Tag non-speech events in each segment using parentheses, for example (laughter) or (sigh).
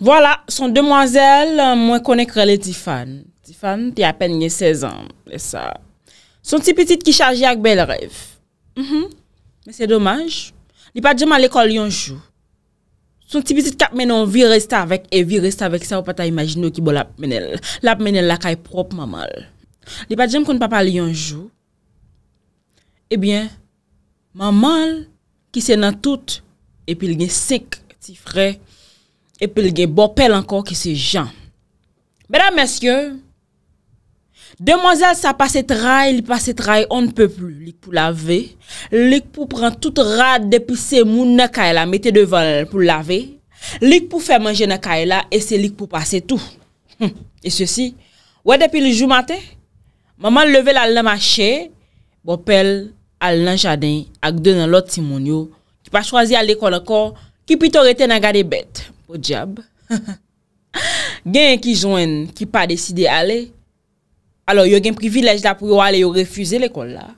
Voila, son demwazel mwen kone krele Tifan. Tifan ti apen nye 16 an, le sa. Son ti pitit ki chaji ak bel rev. Mwen mm-hmm. se domaj. Li pa djem al ekol yonjou. Son ti pitit kap menon vi resta avek, e vi resta avek sa ou pata imagino ki bo lap menel. Lap menel la kay prop mamal. Li pa djem kon papal yonjou. Ebyen, eh mamal ki se nan tout, epil gen sik ti frek, epil gen bopel ankon ki se jan. Benan mensyon, demon zel sa pase trai, li pase trai, on ne pe plou lik pou lave, lik pou pran tout rad depi se moun na kaela, mette devan lave pou lave, lik pou fe manje na kaela, e se lik pou pase tou. E se si, wè depi li jou matè, maman leve lal na machè, bopel al nan jaden, ak de nan loti moun yo, ki pa chwazi al lekon ankon, ki pi to rete nan gade bete. Bojab, (laughs) gen ki jwen ki pa deside ale, alo yo gen privilej la pou yo ale yo refuze l'ekol la,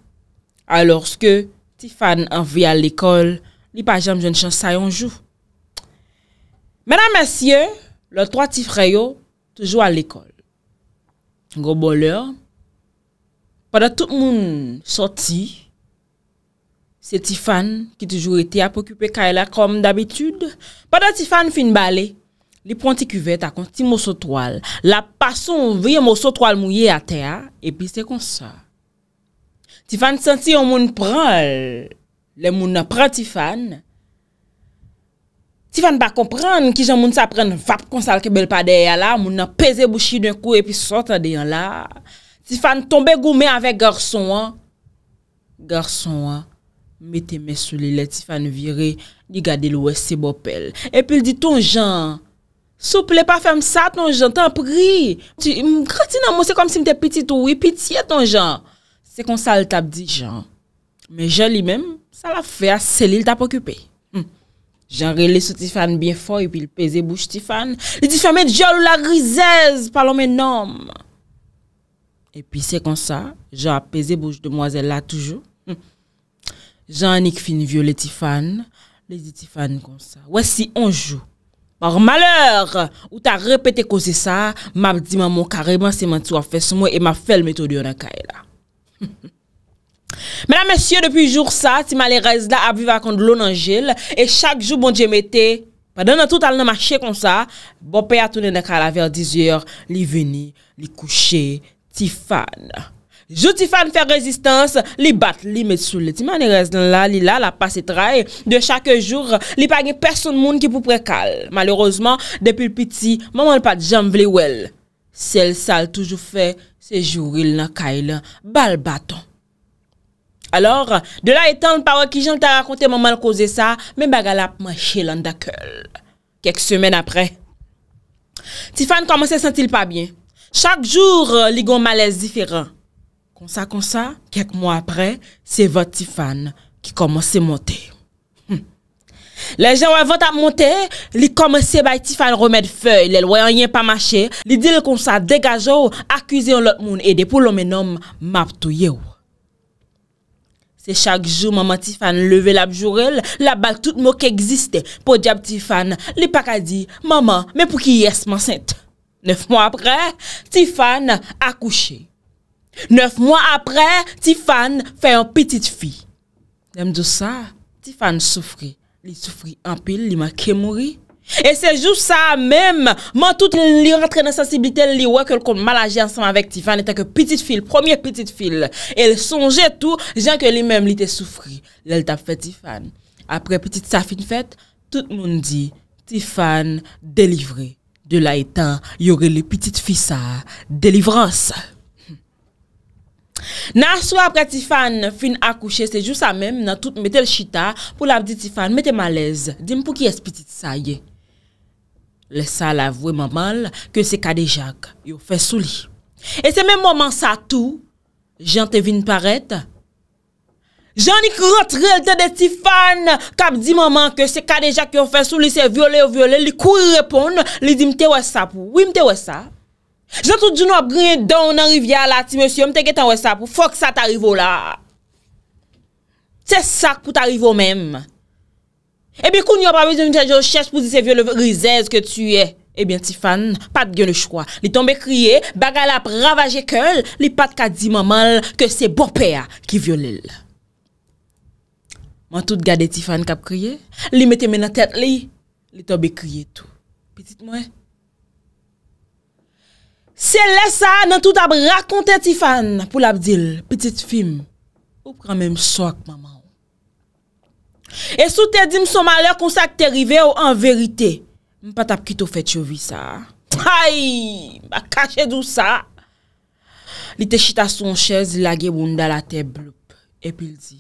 alorske ti fan anvi al l'ekol, ni pa jen jen chan sa yon jou. Menan masye, lor 3 ti fray yo, toujou al l'ekol. Ngo bole, pada tout moun soti, Se Tifan ki toujou eti ap okupe Kaila kom d'abitude, padan Tifan fin bali, li pon ti kuvet akon ti mou sotwal, la pason vye mou sotwal mouye atea, epi se konsa. Tifan senti yon moun pral, le moun ap pral Tifan. Tifan pa kompran ki jen moun sa pren vap konsal ke bel pa deya la, moun ap peze bouchi dwen kou epi sota deyan la. Tifan tombe goume ave garson an, garson an, Metè mè sou li lè Tifan vire, li gade l wè se bopel. Epi l di ton jan, souple pa fèm sa ton jan, tan pri. Ti m krati nan mou, se kom si m te piti tou, wè piti ton jan. Se kon sa l tap di jan, mè jan li mèm, sa la fè a seli l tap okupè. Hm. Jan rile sou Tifan bie fò, epi l peze bouj Tifan, li di fèm eti jan l la rizez, palon mè nanm. Epi se kon sa, jan ap peze bouj de mwazè la toujou, Janik fin vyo le Tifan, le di Tifan kon sa. Wè si onjou. Or malèr, ou ta repete ko se sa, mab di maman kareman seman tou a fès mwen e mab fèl meto di yon akay la. Mèdam mèsyè, depi jour sa, ti malè rez la ap vivakon d'lon anjil, e chak jou bon djemete, padè nan tout al nan machè kon sa, bopè a tounen akay la ver 10 yor, li veni, li kouche, Tifan. Jou Tifan fè rezistans, li bat, li met soule. Ti man e rezn lan la, li la, la pas et raye. De chakè jour, li pa gen person moun ki pou prekal. Malorosman, depil piti, maman l pa djam vle wèl. Sel sal toujou fè, se jouril nan kayle, bal baton. Alors, de la etan l pa wè ki jen l ta rakonte maman l koze sa, men bagalap man chelan dakel. Kek semen apre. Tifan koman se sentil pa bien. Chak jour, euh, li gon malez diferan. Konsa konsa, kek mwa apre, se vot Tifan ki komanse monte. Hm. Le gen wè vot ap monte, li komanse bay Tifan remèd fèy, lèl wè yon yon pa mache, li dil konsa degajo, akwize yon lot moun edè pou lò menom map tou ye ou. Se chak jou maman Tifan leve lap jorel, la bak tout mò ke gziste pou diap Tifan, li pak a di, maman, men pou ki y esman sent. Nèf mwa apre, Tifan akouche. Neuf mwa apre, Tifan fè yon pitit fi. Deme do sa, Tifan soufri. Li soufri anpil, li ma kemouri. E se jou sa menm, man tout li rentre nan sensibilite, li wè kel kon mal aji ansanm avèk Tifan, etan ke pitit fil, premier pitit fil. El sonje tou, jan ke li menm li te soufri. Lèl tap fè Tifan. Apre pitit sa fin fèt, tout moun di, Tifan delivri. De la etan, yore li pitit fi sa, delivransa. Na sou apre Tifan fin akouche se jou sa mem nan tout metel chita pou la ap di Tifan metel malez Dim pou ki espitit sa ye Le sa la avwe mamal ke se kade jak yo fe souli E se men moman sa tou jante vin paret Janik rentre elte de Tifan kap di moman ke se kade jak yo fe souli se viole o viole Li kou yi repon li dim te wesa pou wim te wesa Jan tout joun wap gwen don nan rivya la ti monsi yon, mwen teke tan wè sa pou fok sa ta rivo la. Tè sa kou ta rivo menm. Ebyen koun yon pa wè zon yon chèche pou zise viole rizez ke tuye. Ebyen Tifan, pat gen le chkwa. Li tombe kriye, bagal ap ravaje kel. Li pat ka di mamal ke se bon pè a ki violel. Man tout gade Tifan kap kriye. Li mette men a tèt li, li tombe kriye tou. Petite mwen. Se lè sa nan tout ap rakonte Tifan pou l'abdil, Petit fim, Ou kwa mè msok maman ou. E sou te di m son malè kon sak te rive ou an verite, M pat ap kito fè t'yo vi sa. Ay, m a kache d'ou sa. Li te chita son chèz, Lage woun da la te blup, E pili di,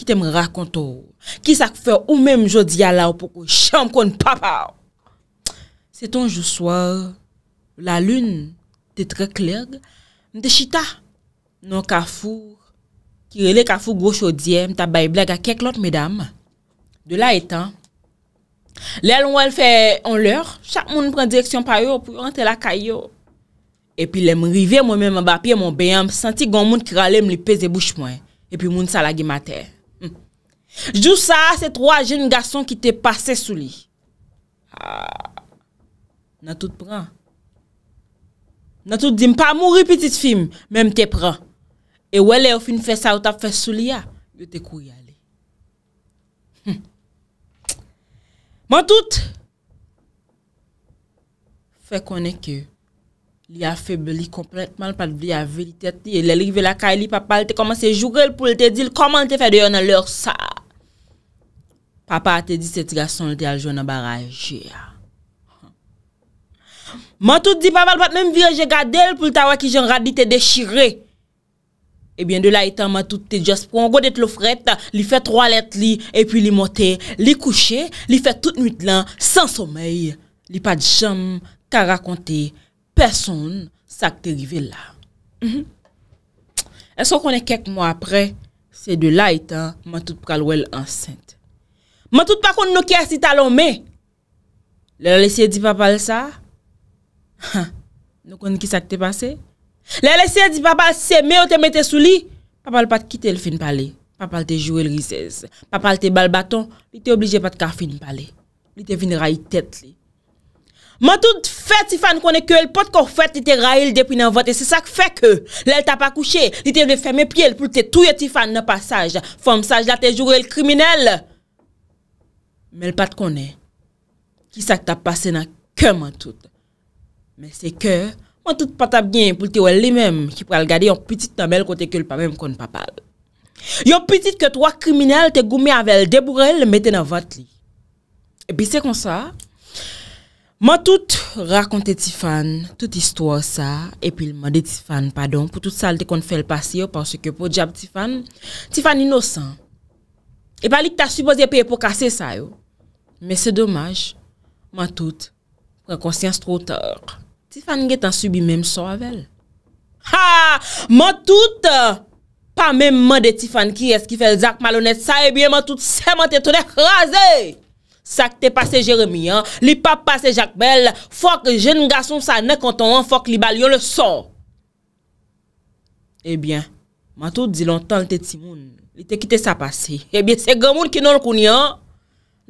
Ki te m rakonto ou, Ki sak fè ou mèm jodi ala ou, Poko chanm kon papa ou. Se tonjou swar, La loun, te tre klerg, mte chita. Non ka fou, ki rele ka fou gwo chodye, mta bay blag a keklot, medam. De la etan, lè loun wèl fè on lèr, chak moun pren direksyon pa yo pou rentre la kay yo. E pi lè m rive, mwen mè m abapye, mwen bè yam, senti goun moun kralèm li peze bouche mwen. E pi moun salagi mater. Jou sa, se troa jen gason ki te pase sou li. Ah. Nan tout pran. Nan tout di m pa mouri pitit fim, menm te pran. E wè le ou fin fè sa ou tap fè sou li ya, yo te kou yale. Man hm. tout, fè konen ke, li a febli kompletman, pat li a vili tet li, e lè li vè la kaili, e papa l te komanse jougel pou l te dil, koman l te fè deyon nan lòr sa. Papa a te di seti gason l te a jounan baraj, jè ya. Man tout di papal pat mèm virje gade l pou l tawa ki jan radi te dechire. Ebyen eh de la etan man tout te jasprou an god et lo fret, li fe tro alet li, epi li mote, li kouche, li fe tout nwit lan, san somey. Li pa di chanm, ka rakonte, person sak te rive la. Eso konen kek mwa apre, se de la etan, man tout pral wel ansente. Man tout pa kon nou kersi talon me. Le lese di papal sa. Ha, nou konen ki sak te pase? Le lese di papa seme ou te mette sou li, papa l pa te kite l fin pale, papa l te jowe l rizez, papa l te bal baton, li te oblije pat ka fin pale, li te vini rayi tet li. Man tout fè, Tifan konen ke, l pot kon fèt li te rayi l depi nan vote, se sak fè ke, le l ta pa kouche, li te vè fè mè pye, l pou te touye Tifan nan pasaj, fòm saj la te jowe l kriminel. Men l pa te konen, ki sak ta pase nan ke man tout, Men se ke, man tout pata byen pou te ouel li menm ki pou al gade yon pwetite namel kote kulpa menm kon papal. Yon pwetite ke troa kriminal te goume avèl debourel mette nan vat li. Epi se kon sa, man tout rakonte Tifan, tout istwa sa, epi lman de Tifan padon pou tout salte kon fèl pasi yo panse ke pou djab Tifan, Tifan inosan. E pali ki ta suboze pe epo kase sa yo. Men se domaj, man tout rekonsyans tro ta ork. Tifan gen tan subi menm so avel. Ha, euh, man tout pa menman de Tifan ki eski fel zak malonet sa, e bien man tout seman te tonen raze. Sak te pase Jeremia, li pap pase Jakbel, fok jen mga son sa ne konton an fok li balyon le son. E eh bien, man tout di lontan te timoun, li te kite sa pase, e bien se gamoun ki non kounian,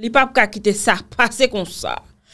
li pap ka kite sa pase kon sa.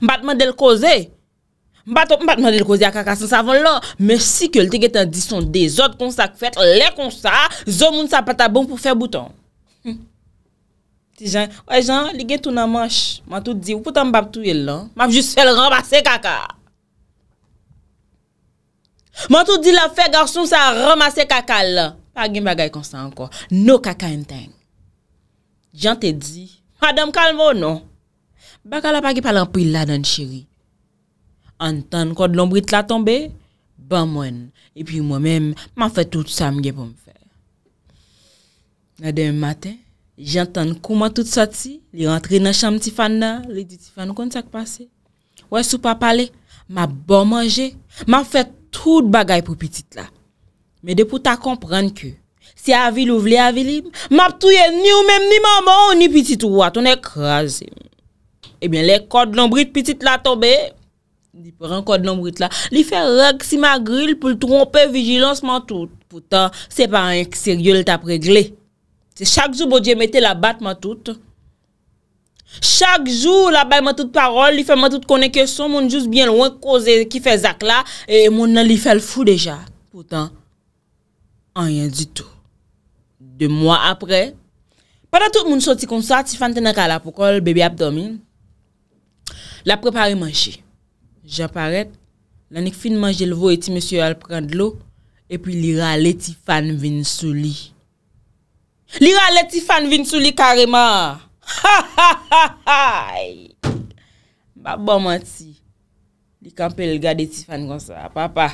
mbat mwen del koze mbat mwen del koze a kaka san savon lan mwen si ke lte getan dison de zot kon sak fet, le kon sa zon moun sa pata bon pou fe buton ti jan wè jan, li gen tou nan manch mwen tou di, wou pou tan mbap tou el lan mwen pou just fel ramase kaka mwen tou di la fe garson sa ramase kaka lan pa gen bagay kon sa anko nou kaka enteng jan te di madem kalmo non Bakal apage palan pou il la dan chiri. Antan kod lombrit la tombe, ban mwen. E pi mwen men, man fè tout sa mge pou m fè. Na den matin, jantan kouman tout sa ti, li rentre nan chanm tifan nan, li di tifan kon sak pase. Wè sou pa pale, man bon manje, man fè tout bagay pou pitit la. Men de pou ta komprende ke, si avil ou vli avili, map touye ni ou men, ni maman ou ni pitit ou wat, ou ne krasi men. Ebyen, eh le kode nombrit pitit la tobe, li fe rèk si ma grill pou l'trompe vijilans man tout. Poutan, se pa an yon kseriol tap regle. Se chak jou bo dje mette la bat man tout. Chak jou la bay man tout parol, li fe man tout konekesyon, moun jous bien lwen kose ki fe zak la, e moun nan li fel fou deja. Poutan, an yon ditou. De mwa apre, pata tout moun soti konsa, ti fanten akala pou kol bebe ap domine. La prepare manche. (laughs) Bon, ah, (laughs) je parète. Nanik fin manche l vò eti mè sè yò al prènd lò. E pi li râle Tifan vin sou li. Li râle Tifan vin sou li karema. Ha ha ha ha. Baba manche. Li kampe l gade Tifan konsa. Papa.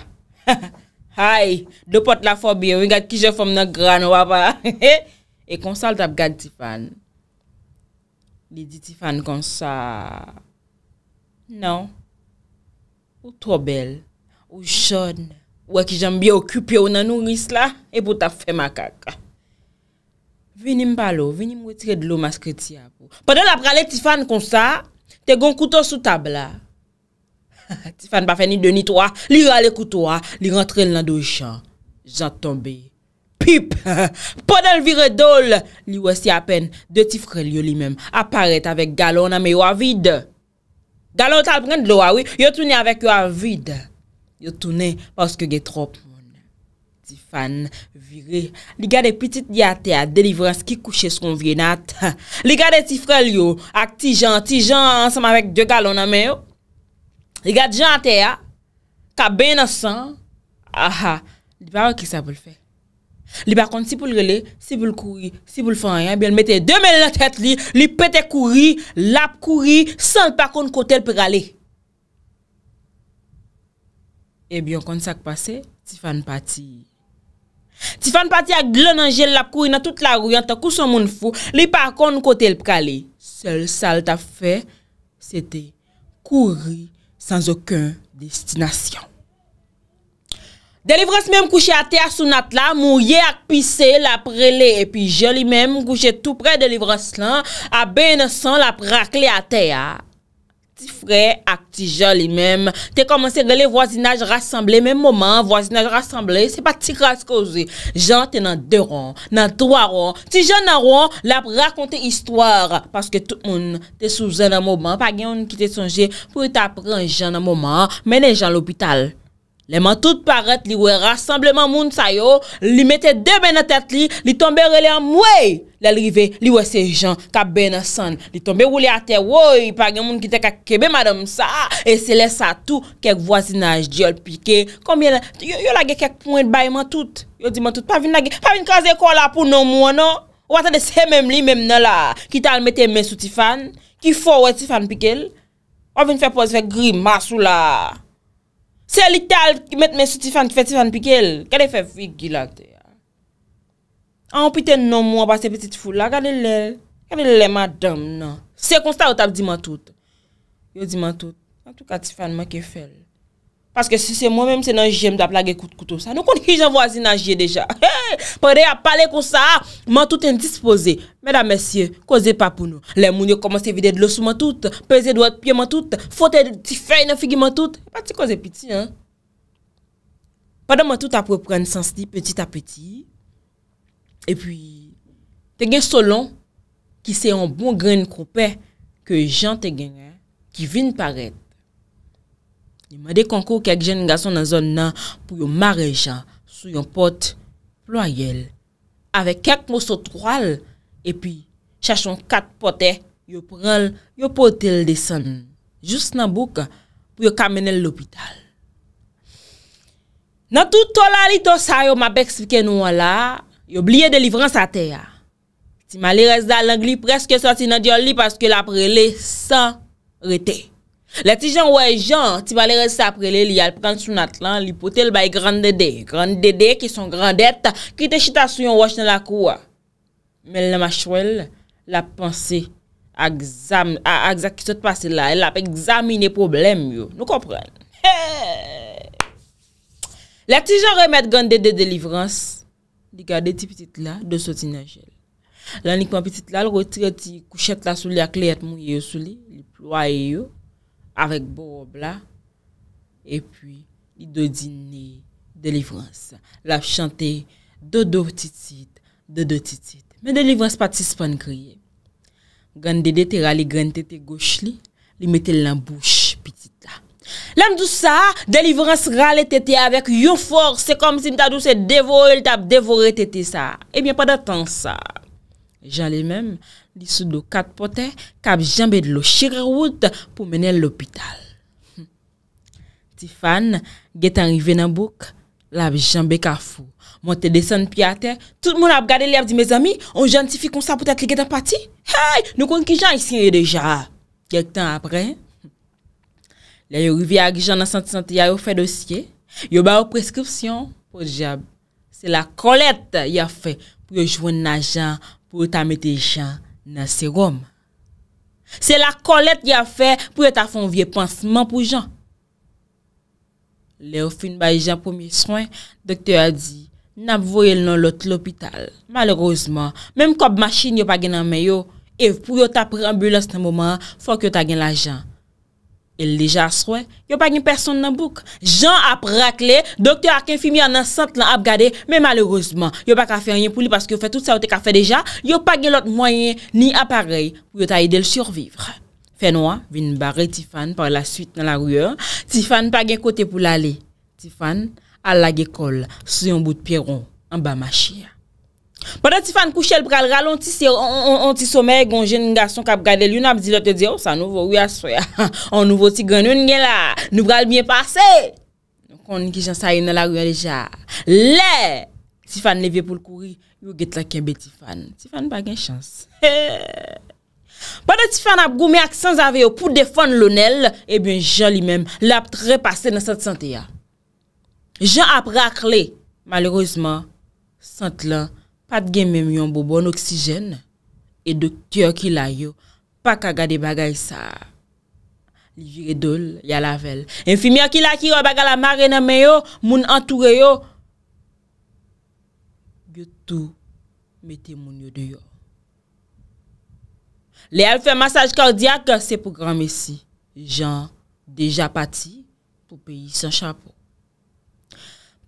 Hai. Dopote la fobi. Vi gade ki jè fòm nan grano wapa. E konsal tap gade Tifan. Li di Tifan konsa. Non. Nan, ou to bel, ou chon, wè ki jambi okupye ou nanouris la, e pou ta fè makaka. Vinim balo, vinim wetire dlo mas kreti apou. Poden la pralè Tifan kon sa, te gon koutou sou tabla. (laughs) Tifan pa fè ni deni toa, li yo ale koutou a, li rentre lando yi chan. Jan tombe, pip, poden vire dol, li wè si apen de ti frelyo li men, aparet avek galon ame yo avide. Galon talp gen dlo awi, ah yo toune avek yo avid. Yo toune paske gen trop moun. Ti fan viri, li gade pitit di ate a, delivran skikouche skon vyenat. (laughs) Li gade ti frel yo, ak ti jan, ti jan ansam avek di galon ame yo. Li gade jan ate a, ka ben asan. Aha, li pa wakil sa bol fek. Li bakon, si pou l rele, si pou l kouri, si pou l fanyan, bi an mette demen la tet li, li pete kouri, lap kouri, san pa kon kote l pe gale. E eh bi an kon sa k pase, Tifan pati. Tifan pati ak glon an jel lap kouri nan tout la ruyan, ta kou son moun fou, li pa kon kote l pe gale. Sele sal ta fe, se te kouri san zokun destinasyon. De livres mem kouche ate a sou nat la, mouye ak pise, la prele, epi joli mem kouche tout pre de livres lan, a ben san la pre ak le ate a. Ti fre ak ti joli mem, te komanse rele voisinaj rassemble, men mouman voisinaj rassemble, se pa ti raskoze. Jan te nan de ron, nan to a ron, ti jan nan ron, la pre akonte istwar, paske tout moun te souzen nan mouman, pa gen yon ki te sonje pou te apre nan jan nan mouman, menen jan l'opital. Le man tout paret li wè rassembleman moun sayo, li mette debè nan tèt li, li tombe relè an mwè. Lè li vè, li wè se jan, kabè nan san, li tombe wè li atè wòy, pagnè moun kitè kakebe madam sa. E se lè sa tout, kek voisinaj diol pike. Kombyen, yo lage kek point bay man tout. Yo di man tout, pa vin nage, pa vin kaze kò la pou non mwè non. Ou atè de se mèm li mèm nan la, ki tal mette mè sou Tifan, ki fò wè Tifan pikel, ou vin fè poz fè grima sou la. Se li tal ki met me sou Tifan ki fe Tifan pigel, kade fe figilante ya. An piten non mwa ba se petit fula, kade le, kade le madam nan. Se konsta yo tab di man tout, yo di man tout, an tou ka Tifan ma ke fel. Paske se se mwen mèm se nan jèm da plage kout koutou sa. Nou koni jèm wazin nan jèm deja. (laughs) Pwede a pale kou sa. Man touten dispose. Mèda mèsyè, kouze pa pou nou. Lè moun yo komanse vide dlo sou man tout. Peze dwa tpye man tout. Fote di fèy nan figi man tout. Pati kouze piti. Pwede man tout apwè pren sensi petit apetit. E pwi, te gen solon. Ki se yon bon gren koupè. Ke jan te gen. Ki vin paret. Ni mwade konkou kek jen nga son nan zon nan pou yo mareja sou yon pot ployel. Ave ket mwoso trwal, e pi chachon kat pote, yo pral, yo potel de son. Jous nan bouk pou yo kamenel l'opital. Nan tout to la li to sa yo mwabek sifke nou wala, yo blye de livran sa teya. Si ma li res da lang li preske sa si nan diyon li paske la prele san retey. La ti jan wè jan, ti wale resi aprele li al pran sou nat lan, li pote l bay grandede, grandede ki son grandete, ki te chita sou yon wach nan la kouwa. Mè lè ma chwèl, la panse, a gzak ki sot pase la, el la pe gzamine problem yo, nou kompran. La ti jan remèt grandede de livrans, li gade ti piti la, de sotin a jèl. Lanikman piti la, lè rote kou chet la sou li ak lè et mou ye yo sou li, li plwa ye yo. Awek bo ob la, e pwi, i do dini, Deliverance la chante, do do titit, do do titit. Men Deliverance patispan kriye. Gan dede tera li gren tete goch li, li metel lan bouch, pi tit la. Lam dous sa, Deliverance rale tete avek yon for, se kom si mta dous se devore, el tap devore tete sa. Emyen eh pa da tan sa, jale menm. Li sou do kat potè, kab jambè di lo chire wout, pou menè l'opital. Hm. Tifan, gè tan rive nan bouk, lab jambè ka fou. Montè desan pi a ter, tout moun ap gade li ap di me zami, on jantifi kon sa pou tè kli gè tan pati. Hey, nou kon ki jan y sinè deja. Kèk tan apren, la yo rive a gijan nan santisan te ya yo fè dosye, yo ba yo preskripsyon, pot jab. Se la kolète ya fè, pou yo jwen na jan, pou yo tamè te jan. nan serom. Se la kolet li a fe pou yo ta fon vie panseman pou jan. Le ou fin bay jan pou mi soin, dokte a di, nan pou voyel nan lot l'opital. Malerozman, menm kop machine yo pa gen nan men yo, ev pou yo ta pre ambulans nan mouman, fok yo ta gen l'ajan. Et déjà Il n'y a pas une personne dans le bouc. Jean a raclé. Docteur a infirmière dans le centre a regardé. Mais malheureusement, il n'y a pas qu'à faire rien pour lui parce qu'il fait tout ça qu'il fait déjà. Il n'y a pas l'autre moyen ni appareil pour aider à survivre. Fenois hein, vient barrer Tiffane par la suite dans la rue. Hein. Tiffane n'a pas de côté pour l'aller. Tiffane à la sur un bout de pierron, en bas ma chère. Bada Tifan kouchel pral ralontis oh, (laughs) yo, an ti somer, gonjen nga son kap gade, yon ap di lote di yo, sa nouvo, ou ya sou ya, an nouvo ti gwenoun gen la, nou pral mien pase, kon niki jan saye nan la ou ya deja. Le, Tifan neve pou l kouri, yo get la kebe Tifan, Tifan bagen chans. Bada Tifan ap gome ak sans ave yo, pou defon lonel, ebyen jan li men, l ap trepase nan sati sante ya. Jan ap rakle, malerouzman, sante la, Pat gen mèm yon bobon oksijen, e doktyor ki la yo, pa kagade bagay sa. Li jire dol, ya lavel. Enfimi yo ki la ki yo baga la mare nan me yo, moun antoure yo, yo tou metemoun yo de yo. Le alfe masaj kardia, kase pou gran mesi, jan deja pati, pou peyi san chapo.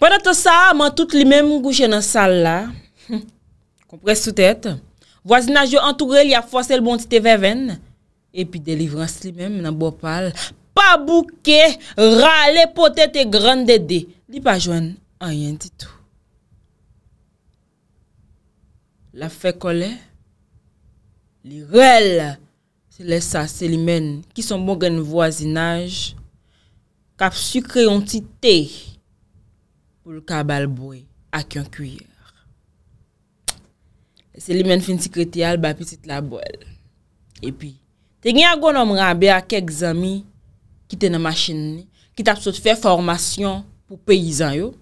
Ponat sa, man tout li mèm goujè nan sal la, hih, Oprez sou tèt, vwazinaj yo antoure li a fwase l bon tite veven, epi de livrans li men men bon a bopal, pa bouke, rale potete gran dede, li pa jwen an yon titou. La fe kole, li rel, se le sa se li men ki son bon gen vwazinaj, kap sukri yon tite, pou l ka balbouye ak yon kuyye. Se li men fin si kreti al, ba pi sit la bole. E pi, te gen yon goun om rabe a kek zami ki te nan machin ni, ki tap so te fe formasyon pou peyizan yo.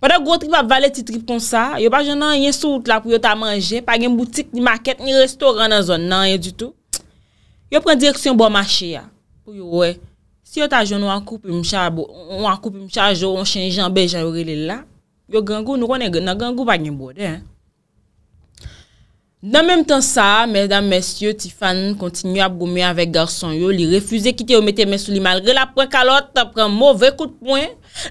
Wada goun trip ap vale ti trip kon sa, yo pa gen nan yon souk la pou yon ta manje, pa gen boutik, ni maket, ni restoran nan zon nan yon du tout. Yo pren direksyon bon machin ya. Pou yo we, si yo ta joun wakoupi mcha a joun, yo chen jan bej a orile la, yo gen goun nou konen gen nan gen goun pa gen bode, hein. Nan menm tan sa, mèdam mèsyo, Tifan kontinu ap gome avèk garson yo, li refüze kite ou mette mè souli malre la pren kalot ap pren mowè koutpwen.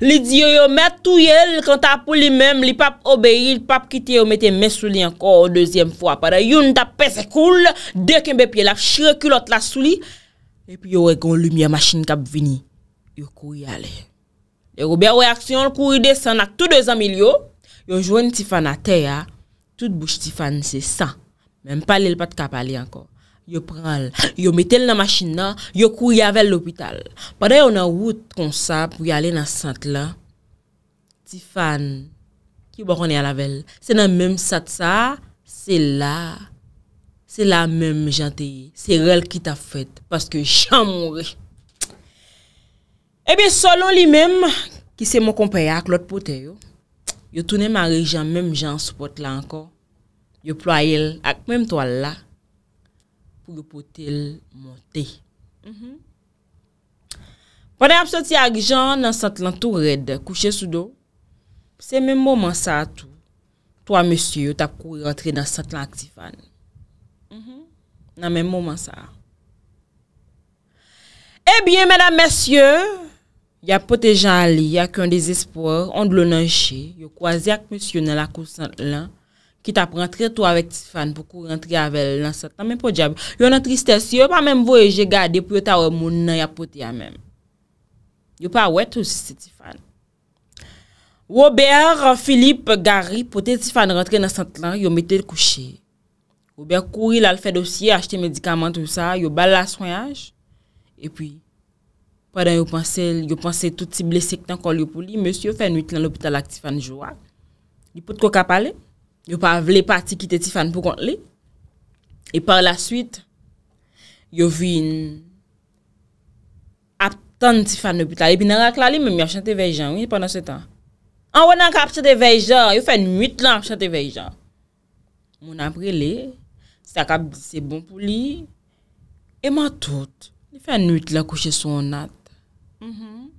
Li di yo yo mè tou yèl, kanta ap ou li mèm, li pap obeyi, li pap kite ou mette mè souli ankor ou dezyem fwa. Pada yon tapè zekoul, dek mbè pye laf chre kulot la souli, epi yo rekon lumiè machin kap vini, yo kou yale. Yo gobyan reaksyon, kou yde san ak tout de zan mil yo, yo jwen Tifan atè ya. Sout bouche Tifan se san, menm pale l pat kap ali anko. Yo pral, yo metel nan machin nan, yo kou yave l lopital. Padè yon nan wout kon sa pou yale nan sant la. Tifan, ki wakon yalave l. Se nan menm sat sa, se la. Se la menm jante yi. Se rel ki ta fet, paske chan mou re. Ebe eh solon li menm, ki se mou kompaya ak lot pote yo. yo tounen ma rejan menm jan sou pot la anko, yo ploy el ak menm to al la, pou lopote el mote. Mhm. Pwede ap soti ak jan nan satlan tou red, kouche sou do, se menm moman sa a tou, to a mesye yo tap kou yon tre nan satlan aktifan. Mhm. Nan menm moman sa a. Ebyen eh menam mesye yo, Ya pote jan li, ya kwen desespoor, ond lo nan che, yo kwazi ak monsi yon nan la kousant lan, ki tap rentre to avèk Tifan pou kou rentre avèl nan satan, men pou diab, yon nan tristesse, yon pa mèm voyeje gade pou yon ta wè moun nan ya pote ya mèm. Yon pa wè tou si Tifan. Ou obèr, Filip Gari, pote Tifan rentre nan satan lan, yon metèl kouchè. Ou obèr kouri la l fè dosye, achete medikaman tout sa, yon bal la soyaj, epi, Padan yo panse, yo panse tout si bles sektan kol yo pou li, monsi yo fè nwit lan l'opital ak Tifan Jouak. Li pou tko kap ale, yo pa vle pati kite Tifan pou kont li. E par la suite, yo vwi ap ton Tifan l'opital. E pi nan rak la li mèm yon chante vey jan, wè yon panan se tan. An wè nan kap chante vey jan, yo fè nwit lan chante vey jan. Moun apre li, sa kap se bon pou li. E man tout, yo fè nwit lan kouche sou nan nat. Mm-hmm.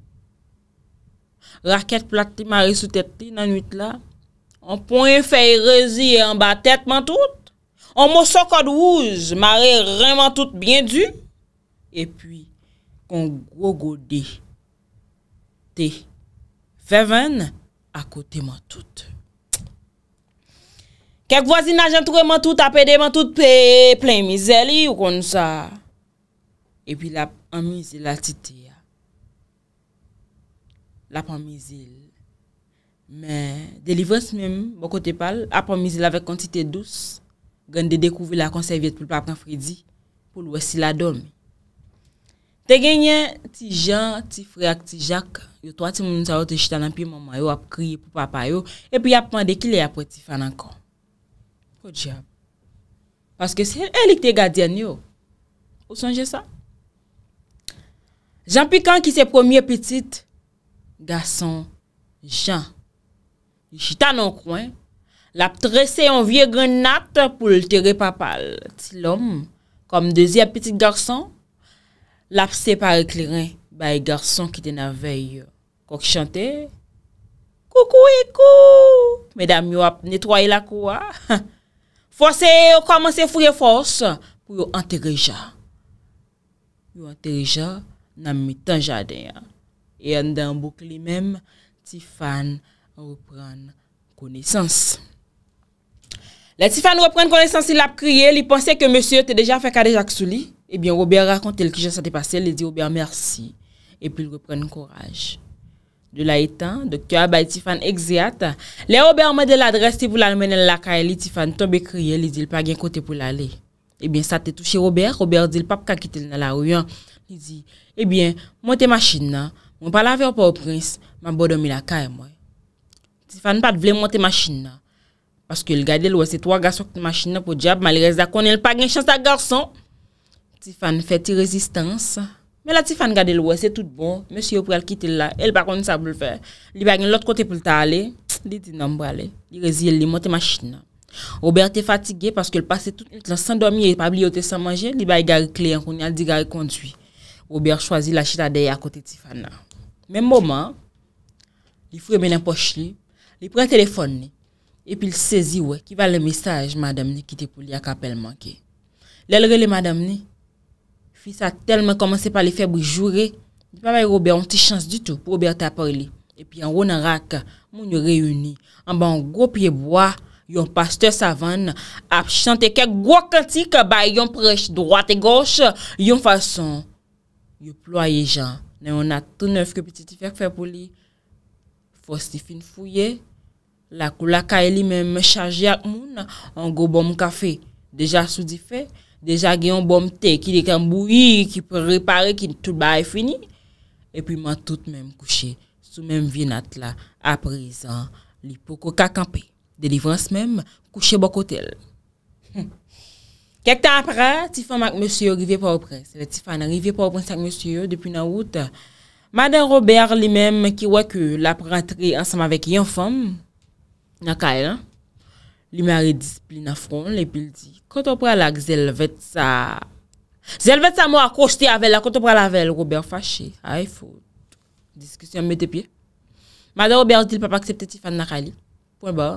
Raket plati mare sou teti nanwit la On ponye fey rezi en ba tet man tout On mousokad wouz Mare ren man tout byen du E pwi Kon gogo de Te Feven Akote man tout Kek vwazina jentouwe man tout Ape de man tout Plein mizeli ou kon sa E pwi la amizilatite ya l apan mizil. Men, delivres mèm, bokote pal, apan mizil avèk kontite douz, gen de dekouvè la konserviet pou l pa apan fridi, pou l wè si la domi. Te genyen, ti Jean, ti Frèk, ti Jacques, yo toati moun sa wote chitanan pi mouman yo ap kri pou papay yo, epi ap pande ki lè ap wè ti fanan kon. Po diyab. Paske se elik te gadi an yo. Ou sonje sa? Jean Pican ki se premier petit, Garson, jan, jita nan kwen, lap trese yon vie granat pou l teri papal. Ti l om, kom dezya peti garson, lap se pare kleren ba yi garson ki te na vey. Kok chante, koukou e kou, medam yo ap netwoye la kouwa. Ah. (laughs) Fose, yo komanse fure fose, kou yo anterija. Yo anterija nan mi tan jaden ya. Ah. Et en d'un bouclier même, Tiffan reprend connaissance. Le La connaissance, reprend connaissance, crié, il pensait que il pensait que monsieur était déjà fait kade Jacques Souli. et eh bien, Robert raconte que qui s'était passé Il dit, Robert, merci. Et puis, il reprend courage. de la étant, docteur by bah, Tiffan Exiat. Les Robert m'a de l'adresse pour l'amener la Kaeli Tifan tombe crié, il dit il pas de côté pour l'aller. Eh bien ça t'a touché Robert, Robert dit pas qu'à quitter dans la rue. Hein. Il dit eh bien, ma machine hein. Mwen pa lave ou pa ou prins, mwen bodo mi la ka e mwen. Tifan pa te vle monte machina, paske l gade l wese, to a gasok ti machina pou diab, mali reza konen l pa gen chan sa garson. Tifan fe ti rezistans, me la Tifan gade l wese, tout bon, mwen se yo pre al kite l la, el pa konen sa pou l fe, li bagen l ot kote pou l ta ale, li ti nambo ale, li rezi el li monte machina. Robert te fatige, paske l pase tout, l san dormi, e pa bli yo te san manje, li bagi gare kle an konen, di gare kontwi. Robert chwazi la ch Men mouman, li fwe mè nan poch li, li pren telefon ni, epi li sezi wè ki va le mesaj madame ni kite pou li ak apel manke. Lè lre li madame ni, fis a telman komanse pa li febri jure, li pa mè yon ti chans di tou pou yon tapor li. Epi yon rounan rak, moun yon reyouni, an ba yon gwo piye bwa, yon paste savane, ap chante ke gwo kanti ke ba yon preche, drwa te gwoche, yon fason, yon ploye jan. Nè yon nat tout neuf ke piti ti fèk fè pou li fòsi fin fouye. La kou laka e li men me chanji ak moun an go bom kafe. Deja sou di fè, deja gen yon bom te ki dek an bouyi ki pè repare ki tout ba e fini. E pi man tout men kouche sou men vinat la aprizan li poko kakampe. Delivrance men kouche bokotel. Kek tan apre, Tifan ak Monsiyo rive pou apre. Seve Tifan rive pou apre sa Monsiyo depi nan wote. Mada Robert li menm ki wak yo la prantri ansanm avek yon fom. Naka elan. Li menre displi nan fron. Le pil di, koto pralak zel vet sa... Zel vet sa mou akrojte avel la koto pralak avel. Robert fache. Ay ah, fote. Diskusyon met epi. Mada Robert di l papa aksepte Tifan nakali. Pwen ba.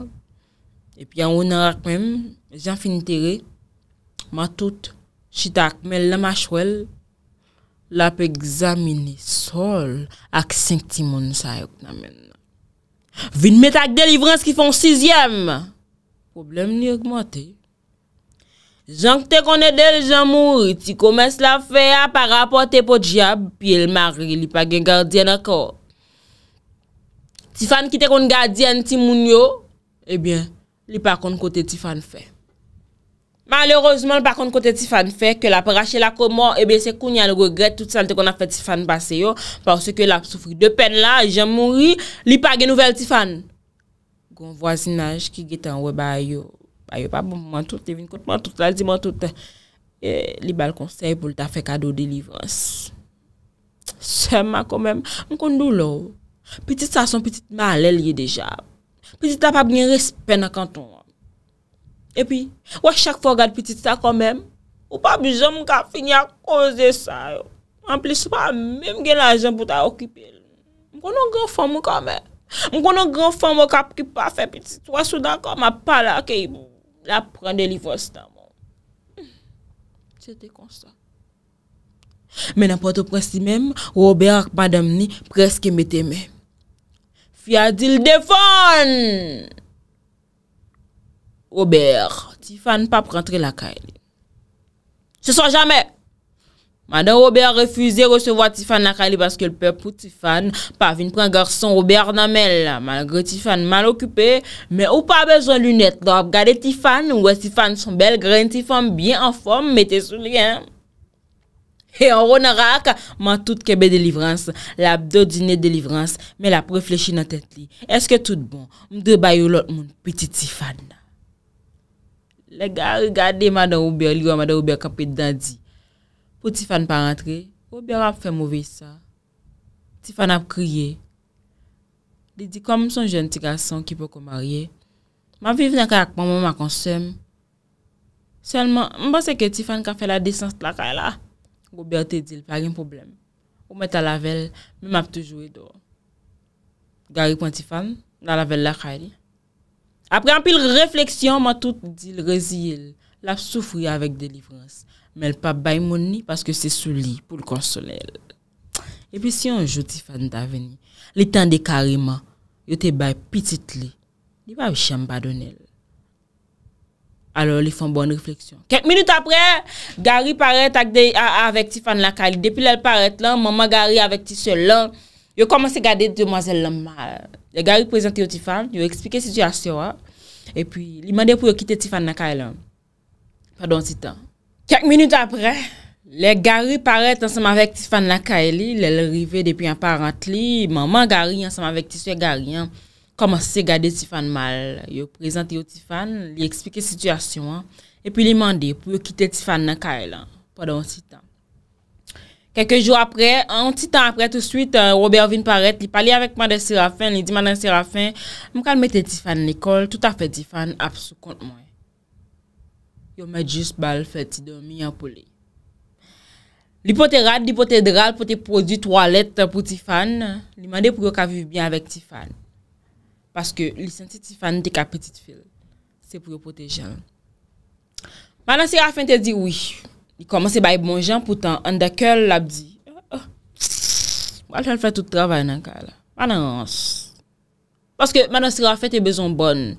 E pi an wone akmen. Jan fini terey. Matout, chitak men la ma chwel, la pe gzamini sol ak 5 timon sa yok nan men. Vin metak delivrans ki fon 6yem, problem ni yok mati. Jank te konede le zanmou, ti koumès la fey ap para apote po diyab, pi el mari li pa gen gardyen akot. Tifan ki te kon gardyen ti moun yo, ebyen eh li pa kon kote tifan fey. Malerozman, l bakon kote Tifan fe, ke la parache la komon, eh e bese koun yal go gret, tout san te kon a fe Tifan base yo, parce ke la soufri de pen la, jen mouri, li pa gen nouvel Tifan. Gon voisinaj ki gete anwe bayo, bayo pa bon mwantoute, vin kont mwantoute, li mwantoute, li bal konsey pou l ta fe kado de livras. Sema komem, mkondou lo, petit sa son petit ma alèl ye deja, petit la pa gwen respen a kanton, E pi, wè chak fò gade piti sa kon mèm, wè pa bizon mwen ka finya kose sa yo. An plis, wè pa mèm gen la jen pou ta okipi. Mwen konon gran fò mwen kon mè. Mwen konon gran fò mwen ka pripa fè piti. Wè soudan kon mwen pala akè yi mou. La prende li fò sa ta mò. Se te konsa. Mè nan poto prensi mèm, wè wè ak padam ni preske mè temè. Fia dil defon! Robert, Tifan pa prentre lakay li. Se so jamè! Mwen den Robert refuze recevo a Tifan lakay li baske l pep pou Tifan pa vin pren garson Robert namel. Malgre Tifan malokupè, mwen ou pa bezon lunet do ap gade Tifan ou wè Tifan son bel gren Tifan bien an form metè sou lièm. E yon ron nara ak, mwen tout kebe delivrans, lap do djinè delivrans, mwen la preflechi nan tèt li. Eske tout bon, mwen de bayou lot moun piti Tifan la. Le gare gade ma dan Roubert, liwa ma dan Roubert kapè d'dan di. Po Tifan pa rentre, Roubert ap fè mouvè sa. Tifan ap kriye. Li di, kom son jen ti gason ki po komarye. Ma vi vnen kè ak maman, ma konsèm. Selman, mba se ke Tifan ka fè la desans tla kè la, Roubert te dil par yon problem. Ou met a lavel, mi map toujou edo. Gare pon Tifan, la lavel la kari. Apre anpil refleksyon, ma tout dil rezi el, la soufri avèk de livrans, men el pa bay mouni paske se souli pou l konsol el. Epi si anjou Tifan ta veni, li tan de karima, yo te bay pitit li, li va ou chan pa don el. Alor li fon bon refleksyon. Kek minut apre, gari paret avèk Tifan lakali, depil el paret lan, mama gari avèk Tifan lakali, Yo komanse gade diyo mazel la mal. Le gari prezante yo Tifan, yo ekspike situasyon. E pi li mande pou yo kite Tifan na ka elan. Padon si tan. Kek minute apre, le gari paret ansanman vek Tifan na ka elan. Le le rive depi anparent li. Maman gari ansanman vek Tiswe gari yon komanse gade Tifan mal. Yo prezante yo Tifan, yo ekspike situasyon. E pi li mande pou yo kite Tifan na ka elan. Padon si tan. Kèke jou apre, an ti tan apre tout suite, euh, Robert vin paret, li pali avèk man de Serafin, li di manan Serafin, mwen kalmète Tifan l'ekol, tout apè Tifan, ap sou kont mwen. Yo mèjous bal fèti dòm, yon pou lè. Li potè rad, li potè dral, potè pou di toalèt pou Tifan, li manè pou yo kaviv bien avèk Tifan. Paske li senti Tifan di ka petit fil, se pou yo potè jan. Manan Serafin te di wè. Di komanse bay bonjan poutan, an dekèl la bdi. Mwen fèl fè tout travay nan ka la. Mwen nan rans. Paske mwen an si rafè te bezon bon.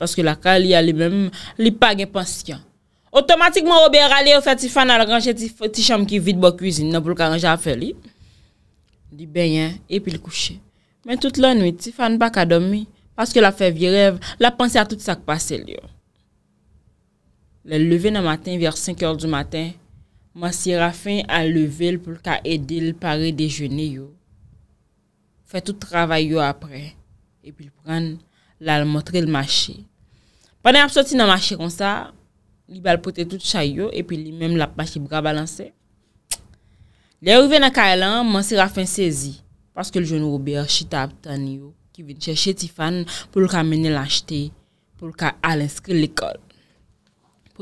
Paske la ka li a li bèm, li pa gen paskyan. Otomatikman ou bè ralè ou fè Tifan nan rangè ti chanm ki vit bo kouzine nan pou l'karengè a fè li. Li bènyen, e pi l kouchè. Men tout l'anoui, Tifan baka domi. Paske la fè vie rev, la pansè a tout sa kpase li yo. Le leve nan maten ver 5 or du maten, mwansi rafen a leve l pou l ka ede l pare de jene yo. Fè tout travay yo apre, epi l pran l al motre l mache. Panen ap soti nan mache kon sa, li bal pote tout chay yo, epi li mem l ap mache bra balanse. Le leve nan ka elan, mwansi rafen sezi, paske l jounou beyo chita ap tan yo, ki vin chèche tifan pou l ka mene l achete, pou l ka al inskri l ekol.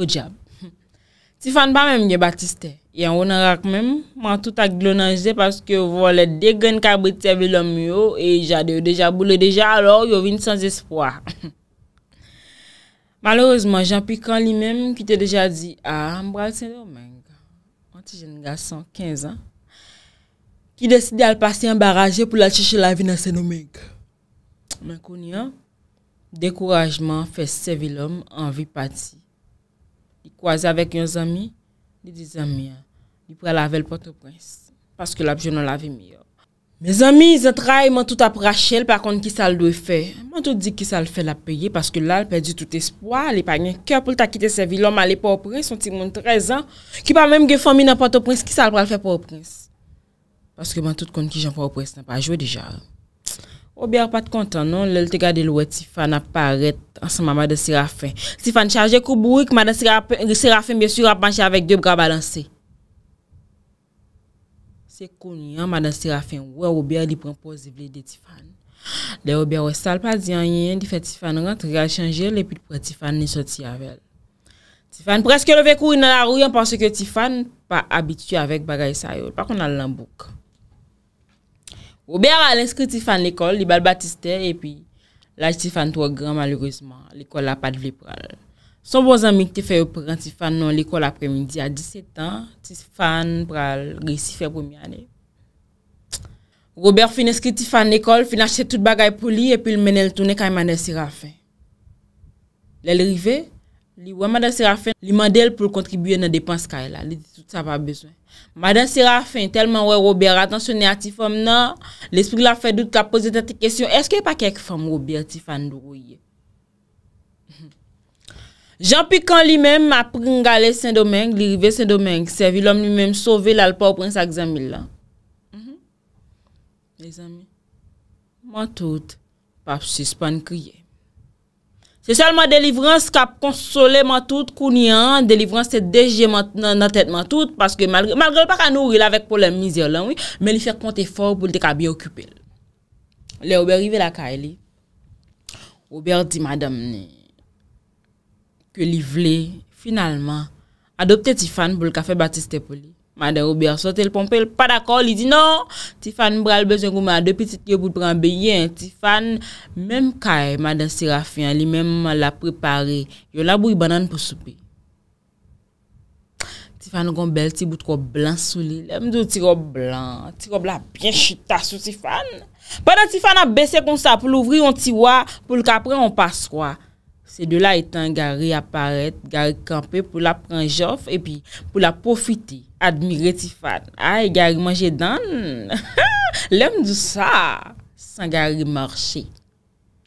O djab. Tifan pa mèm yè Batiste. Yè yon wè nan rak mèm. Man tout ak glonanze paske wò lè degèn kabè tè vè lòm yò e jade yò deja boulè deja alò yò vin sans espoir. Maloreseman, jan pi kan li mèm ki te deja di a Ambral Senomèng an ti jèn nga son 15 an ki deside al passe yon barajè pou la chèche la vin nan Senomèng. Mè koun yon dekourajman fè sè vè lòm an vi pati. I kwaze avek yon zami, li di zami ya, ah, li pre lave l potoprens, paske l apjou nan lave miyo. Me zami, zan traye, man tout apra chel, pa kon ki sa l doye fe. Man tout di ki sa l fe la peye, paske la l perdi tout espoi, li pa nyen kèp pou l ta kite se vi. L om ale potoprens, yon ti moun 13 an, ki pa mèm ge fomi nan potoprens, ki sa l pre la fe potoprens. Paske man tout kon ki jan potoprens nan pa jwe deja. Obyar pat kontan non, lèl te gade lwè Tifan ap paret ansan mama de Serafin. Tifan chaje kou bwouk, madan Serafin bwè surap manche avèk dè wè gwa balanse. Se koun yon madan Serafin, wè Obyar li pren poziv lè de Tifan. Lè Obyar wè sal pa diyan yon, di fè Tifan rentre gwa chanje lèpil pou Tifan nè soti avèl. Tifan preske lwè kou inan arou, yon panse ke Tifan pa abitu avèk bagay sa yon, pa kon alambouk. Robert a l'inskri Tifan l'ekol, li bal batiste, e pi l'aj Tifan 3 gram malurizman, l'ekol la pat vle pral. Son bon zanmik te fe yo pran Tifan nan l'ekol apremidi a 17 an, Tifan pral resi fe pwemi ane. Robert fin inskri Tifan l'ekol, fin achet tout bagay pou li, e pi l menel toune kay manes si rafen. Lè l'rive? Li wè madan Seraphine, li mandel pou kontribuyen nan depans ka e la. Li ditout sa pa bezwen. Madan Seraphine, telman wè Robert, atansyonè a ti fòm nan, l'esprit la fè dout, la pose tante kèsyon, eske pa kèk fòm Robert, ti fòm dourou ye? (laughs) Jean Piquan li mèm, apri ngale Saint-Domingue, li rive Saint-Domingue, servi l'om li mèm, sove lal pa ou pren sa gzami la. Mm-hmm. Les amis, mwantout, paf suspan kriye. Se salman delivrans kap konsoleman tout kouni an, delivrans se dejye nan tetman tout, paske malgril pa kanouril avek polen mizye lan, men li fèk kont efor pou li te ka bi okupel. Le oube rive la ka e li, oube rdi madame ni, ke li vle finalman adopte Tifan pou li ka fe Batiste Poli. Madè Roubia sote l'pompe, l'padakol, li di nan. Tifan mbral bezwen kouman, de pitit yo pou pran beyen. Tifan, menm kare, madè Seraphien, li menm la prepare. Yo la bou i banan pou soupe. Tifan gom bel ti bout kou blan sou li. Lem di yo ti kou blan. Ti kou blan, bien chita sou Tifan. Padè Tifan a besè kon sa pou l'ouvri, on ti wa pou l'kapre, on paswa. Se de la etan gari aparet, gari kampe pou la pran jof e pi pou la profite. Admire Tifan. Ay, gari manje dan. Lèm (laughs) dousa. San gari marchi.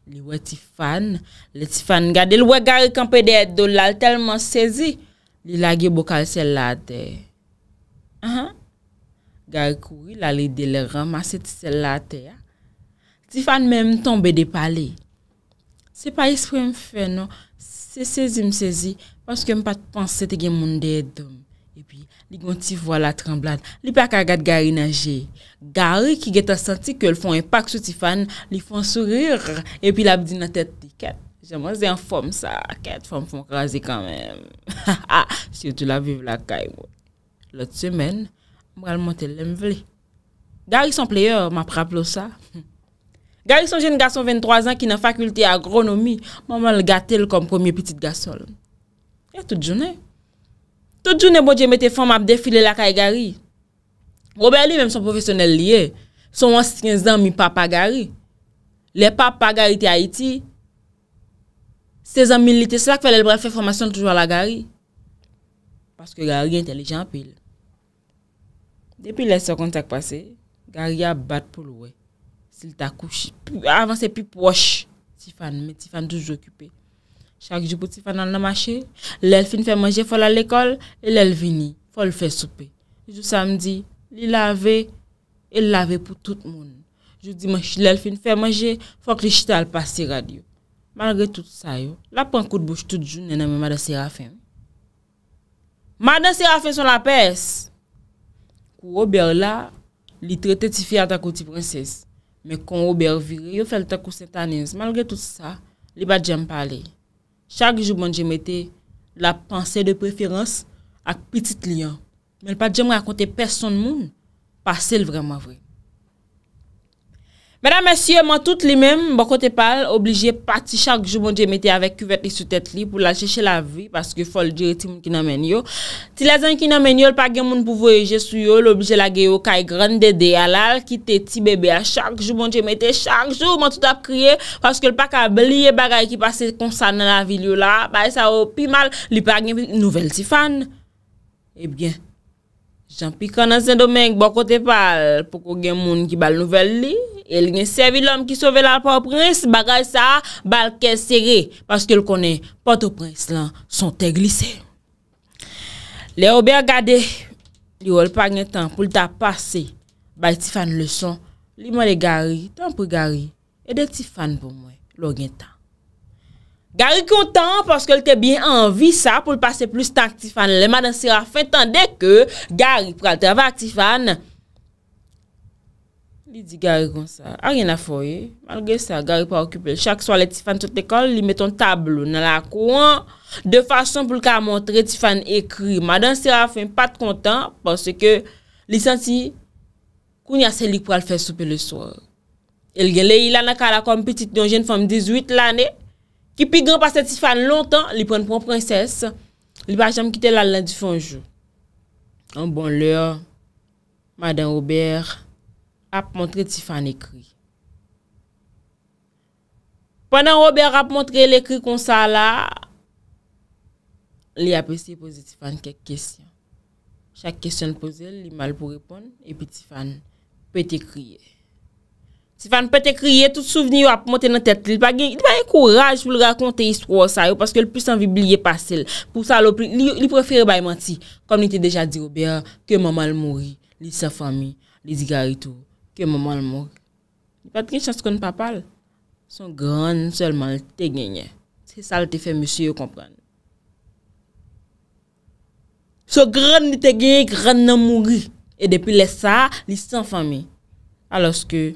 Li wè Tifan. Li Tifan gade lwè gari kampè de edo lal telman sezi. Li lage bokal sel late. Gari koui lalide le ram ase ti sel late. Tifan mèm tombe de pale. Se pa esprè m fè nou. Se sezi m sezi. Paske m pa t'pansè te gen moun de edo m. Li gonti vwa la tremblad, li pa ka gade gari nage. Gari ki geta santi ke l foun e pak sou ti fan, li foun sourir, e pi la bdi nan tet di ket. Jè mwen zè yon fòm sa, ket fòm fòm krasi kanmèm. (laughs) Ah, si ou tu la viv la kay mwen. Lot semen, mwen al montel lèm vle. Gari son player, ma praplo sa. (laughs) Gari son jen gason 23 an ki nan fakulti agronomi, mwen man l gate l kom premier piti de gason. Ya tout jounè. Tout jounen bon jeme te fom ap defile lakay gari. Robert li menm son profesyonel liye. Son wans 15 an mi papa gari. Le papa gari te Haiti. Se zan mi li te slak felel bref fè fomasyon toujwa la gari. Paske gari intelijan pil. Depi lè se kontak pase, gari a bat pou lwe. Sil takou, avanse pi pwosh. Tifan me, tifan toujou okupè. Chakjou pouti fanan nan mache, lèl fin fè manje fol al ekol, e lèl vini fol fè soupe. Jou samdi, li lave, e lave pou tout moun. Jou di manj lèl fin fè manje, fò kli chita al pasi radyo. Malre tout sa yo, la pon kout bouch tout joun nenèmè Mada Seraphine. Mada Seraphine son la pes! Kou Robert la, li trete ti fia ta kouti prinses. Me kon Robert vir, yo fèl ta kouti satanese. Malre tout sa, li ba djem paley. Chak jou bon jemete la panse de preferans ak petit liyan. Men pa jem re akonte person moun, pa sel vreman vwe. Madame, messieurs, moi tout li mèm, bo kote pal, oblige pati chakjou bon jè mette avèk ku vèt li sou tèt li pou la jèche la vi, paske fol diè ti moun kin amènyo. Ti la zèn kin amènyo, l pa gen moun pou voyeje sou yo, l oblige la geyo kay gren de de alal, kite ti bebe a chakjou bon jè mette chakjou, moun tout ap kriye, paske l pa ka blie bagay ki pase konsan nan la vi li yo la, ba e sa ou, pi mal, li pa gen nouvel ti fan. Ebyen. Eh Jean-Picard nan Saint-Domingue bo kote pal, poko gen moun ki bal nouvel li, el gen servi l'om ki sove la Port-au-Prince, bagay sa, bal ke seri, paske l konen Port-au-Prince lan son te glise. Le oube a gade, li wol pa gen tan pou l ta pase, bay Tiffany le son, li mwen de gari, tan pou gari, edè Tiffany pou mwen, lò gen tan. Gari kontan paske l te bin anvi sa pou l pase plus tank Tifan. Le madan serafen tende ke gari pou al te ava Tifan. Li di gari kon sa. Aryen a foye. Malge sa gari pou a okupel. Chak swale Tifan sot ekol li meton tablo nan la kouan. De fason pou l ka amontre Tifan ekri. Madan serafen pat kontan paske li santi koun yase li pou al fe soupe le swan. El gen le yi la nan kala kom petit donjen fom 18 l ane. Ki pi gran pase Tifan lontan, li pon pon prinses, li pa jam kite lal la di fonjou. An bon lor, madan Robert ap montre Tifan ekri. Panan Robert ap montre l ekri kon sa la, li ap ese pose Tifan kek kesyon. Chak kesyon pose, li mal pou repon, e pi Tifan pe te kriye. Si fan pe te kriye, tout souveni yo ap moten nan tet li. Li pa gen, li pa gen kouraj pou l rakonte istro sa yo. Paske l plus san vibliye pasel. Po sa lopri, li preferi bay menti. Kom li te deja di ou beya, ke maman l mouri, li san fami, li diga itou. Ke maman l mouri. Li pat gen chans kon papal. Son gran, solman l te genye. Se sa l te fe, monsi yo kompran. Son gran, l te genye, gran nan mouri. E depi le sa, li san fami. A loske...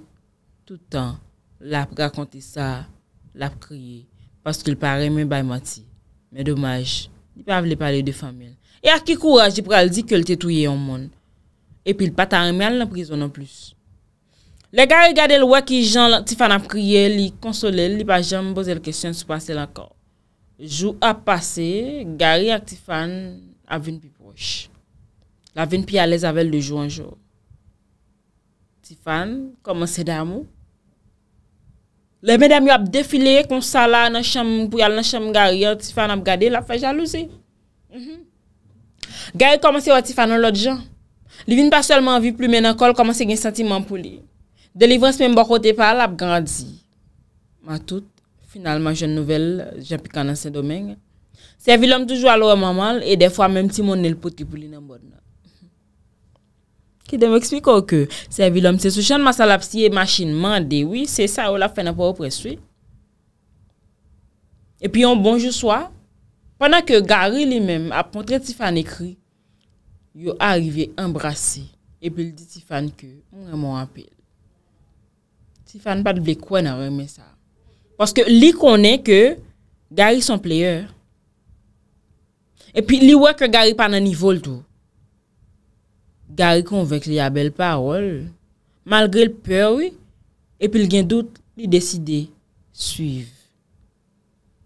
Toutan, l ap rakonte sa, l ap kriye, paske l pare men bay mati. Men domaj, li pa vle pale de famen. E a ki kouraj, li pral di ke l tetouye yon moun. E pi l pata reme al nan prizon nan plus. Le gari gade l wakijan, l tifan ap kriye, li konsole, li pa jem boze l kesyen sou pase l akor. Jou ap pase, gari ak tifan avin pi poche. Lavin pi alez avel le jou anjou. Tifan, koman se damou, Le mèdèm yo ap defile, kon sa la nan chanm pou yal nan chanm gari, yon tifa nan ap gade, l ap fè jalouse. Mm-hmm. Gari komanse wè tifa nan lòt jan. Li vin paselman vi plou men akol, komanse gen sentimen pou li. De livranse men bako te pal, ap gande zi. Ma tout, finalman jen nouvel, jen pikan nan se domen. Se vilom toujou alò maman, e defwa menm ti monel poti pou li nan bod nan. Ki de mè ekspliko ke, se vilom se sou chan masalapsi e machinman dewi, se sa ou la fè na pou ou preswi. E pi yon bonjou swa, panan ke Gary li mèm ap montre Tiffany kri, yon arive embrase. E pi li di Tiffany ke, mè mè mè apel. Tiffany pati ble kwen a remè sa. Paske li konen ke, Gary son player. E pi li wè ke Gary panan yi vol tou. Gari konvek li a bel parol, malgre l'peur wè, epi l gen dout li deside, suive,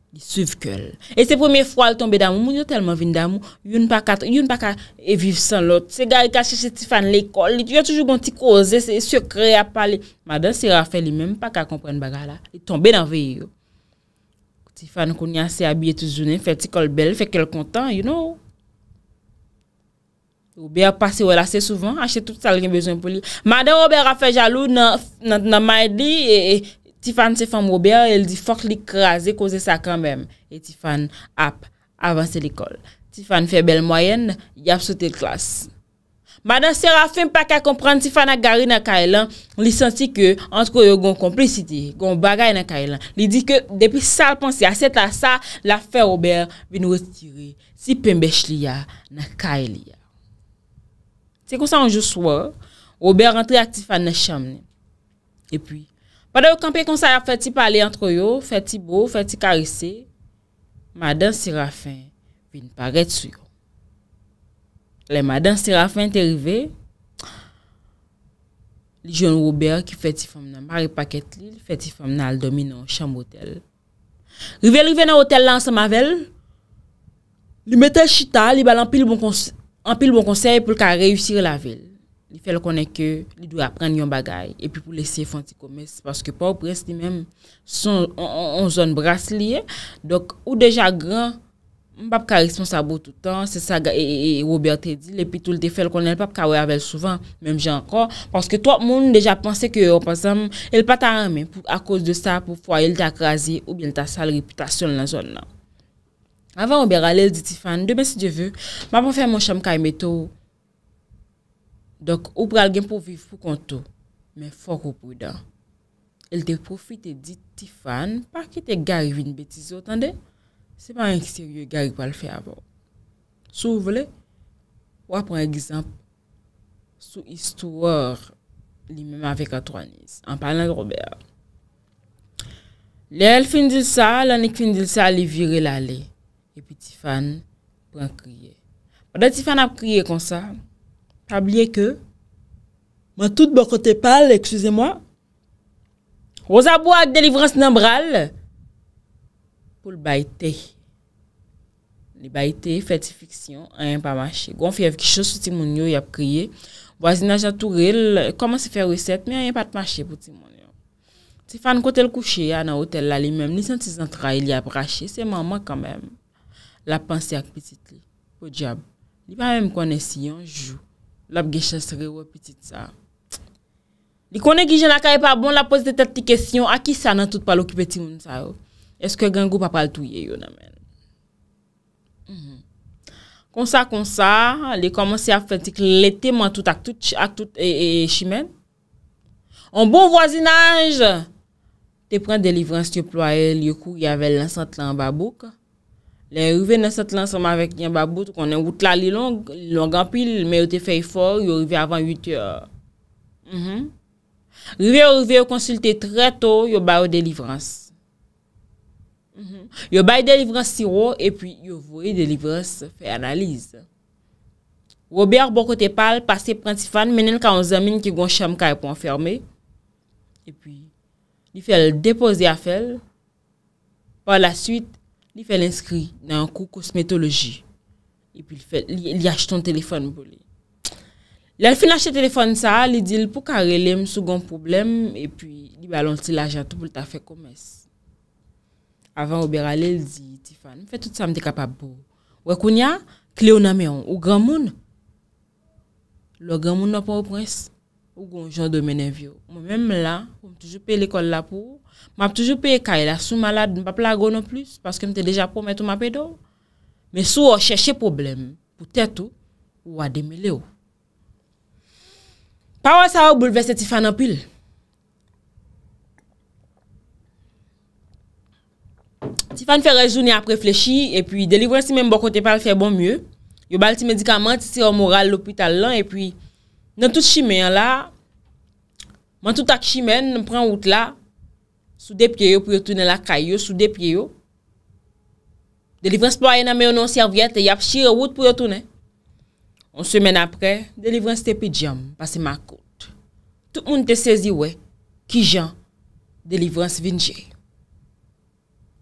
li suive ke l. E se premier fwa l tombe damou, moun yo telman vin damou, yon pa ka, yon pa ka e viv san lot. Se gari kache se Tifan l'ekol, yon toujou bon ti koze, se sekre a pale, madan se rafen li mèm pa ka kompren baga la, li tombe nan vè yon. Tifan koun yase abye tou zounen, fè ti kol bel, fè kel kontan, you know ou. Robert passe ou el ase souvan, achete tout sal gen bezon pou li. Mada Robert a fe jalou nan Maydi, e Tifan se fèm Robert, el di fok li kre aze koze sa kanbèm. E Tifan ap avanse l'ikol. Tifan fè bel moyen, yap sote l'klas. Mada Seraphim pa ki a kompran Tifan a gari nan kailan, li senti ke ansko yo gon komplicite, gon bagay nan kailan. Li di ke depi sal pansi ase ta sa, la fè Robert vin wè stiri. Si pen bèch li ya, nan kaili ya. Se kon sa anjou swa, Roubert rentre aktif an nan chanm nen. E pi, padè ou kanpe kon sa ya feti pale antro yo, feti bo, feti karise, madan si rafen, pi n'paret sou yo. Le madan si rafen te rive, li joun Roubert ki feti fom nan Maripaketli, feti fom nan Aldominon, chanm hotel. Rive, rive nan hotel lan sa mavel, li metel chita, li balan pil bon kons... Anpil bon konsey pou l ka reyusir la vel. Li fel konen ke li dwe apren yon bagay. E pi pou lesye fanti komes. Paske pa ou pres li menm son zon bras liye. Dok ou deja gran, m pap ka responsa bo toutan. Se sa e Robert Teddy, le pi tou l te fel konen, pap ka wey avel souvan, menm jen ankor. Paske to ap moun deja panse ke ou pasan, el pata anmen. A kouz de sa pou fwa el ta krasi ou bel ta sal reputasyon nan zon nan. Avan ouber alèl di Tifan, demè si je vè, ma pou fè mò chèm kèm eto. Dok oubè al gen pou viv pou konto, mè fòk oubè da. El te profite di Tifan, pa ki te gari win betizi otande, seman ek sirye gari pou al fè avò. Sou oubè le, wè pou an egizanp, sou istour li mèm avè katou anis, an palè an ouber. Lè el fin dil sa, lanik fin dil sa, li viril alè. Epi Tifan pran kriye. Wadè Tifan ap kriye konsa? Tabliye ke? Mwen tout bò kote pal, ekskuse mwa? Oza bò ak delivrans nan bral? Poul bayte. Li bayte, feti fiksyon, a yon pa mache. Gon fyev kishos pou ti moun yo yon ap kriye. Wazina jantou rel, koman se fè resep, mi a yon pa te mache pou ti moun yo. Tifan kote l kouche, yon nan hotel la li mèm, ni senti zantra, yon ap rache, se mèm mèm kan mèm. La panse ak pitit li. Po diyab. Di pa mè m konen si yon jou. Lap geche srewe pitit sa. Di konen gijen la ka e pa bon la pose de tatli kesyon. Aki sa nan tout palo ki peti moun sa yo. Eske gen goup apal touye yo nan men. Konsa konsa. Li komanse a fen tik lete man tout ak tout e chimen. An bon voisinanj. Te pren delivrans yo ploye. Lyo kou yave lansant lan babouk. Le yon rive nan sat lan soma vek yon babou, tou konen wout la li long, long anpil, me yote fey for, yon rive avan 8 yor. Rive yon rive yon konsulte tre to, yon bay yon delivrans. Yon bay delivrans siro, e pi yon vwoye delivrans fey analize. Wobè yon bon kote pal, pasey prantifan, menen ka yon zamin ki yon chamka yon konferme, e pi li fel deposey a fel, pa la suite, Li fe l'inskri nan kou kosmetologi. E pi li aje ton telefon pou li. Li al fin aje telefon sa, li di l pou kare lem sou gon problem. E pi li balon ti la jantou pou l ta fe koumes. Avan ou be ralè, li di, Tifan, fe tout sa m de kapap pou. Ou ekoun ya, kle ou namè an, ou gran moun. Lo gran moun wap wap wap wap wap wap wap wap. Ou genjou de menè vyo. Mwen mèm la, pou m te jupè l ekol la pou, m ap toujou pe e ka e la sou malade, nou pa plago nou plis, paske m te deja pou metou ma pe do, me sou ou chèche problem, pou tèt ou, ou a demele ou. Pa wè sa ou bouleve se Tifan an pil. Tifan fè rejouni ap reflechi, e pi delivre si menm bo kote pal fè bon mye, bon yo bal ti medikaman, ti si ou moral lopital lan, e pi nan tout chime an la, man tout ak chime, nan pren out la, Sou depye yo pou yo toune lakay yo, sou depye yo. Delivranse pou a yon ame yo nan servyate, yap chire wout pou yo toune. On semen apre, delivranse te pijam, pase ma kote. Tout moun te sezi we, ki jan, delivranse vinje.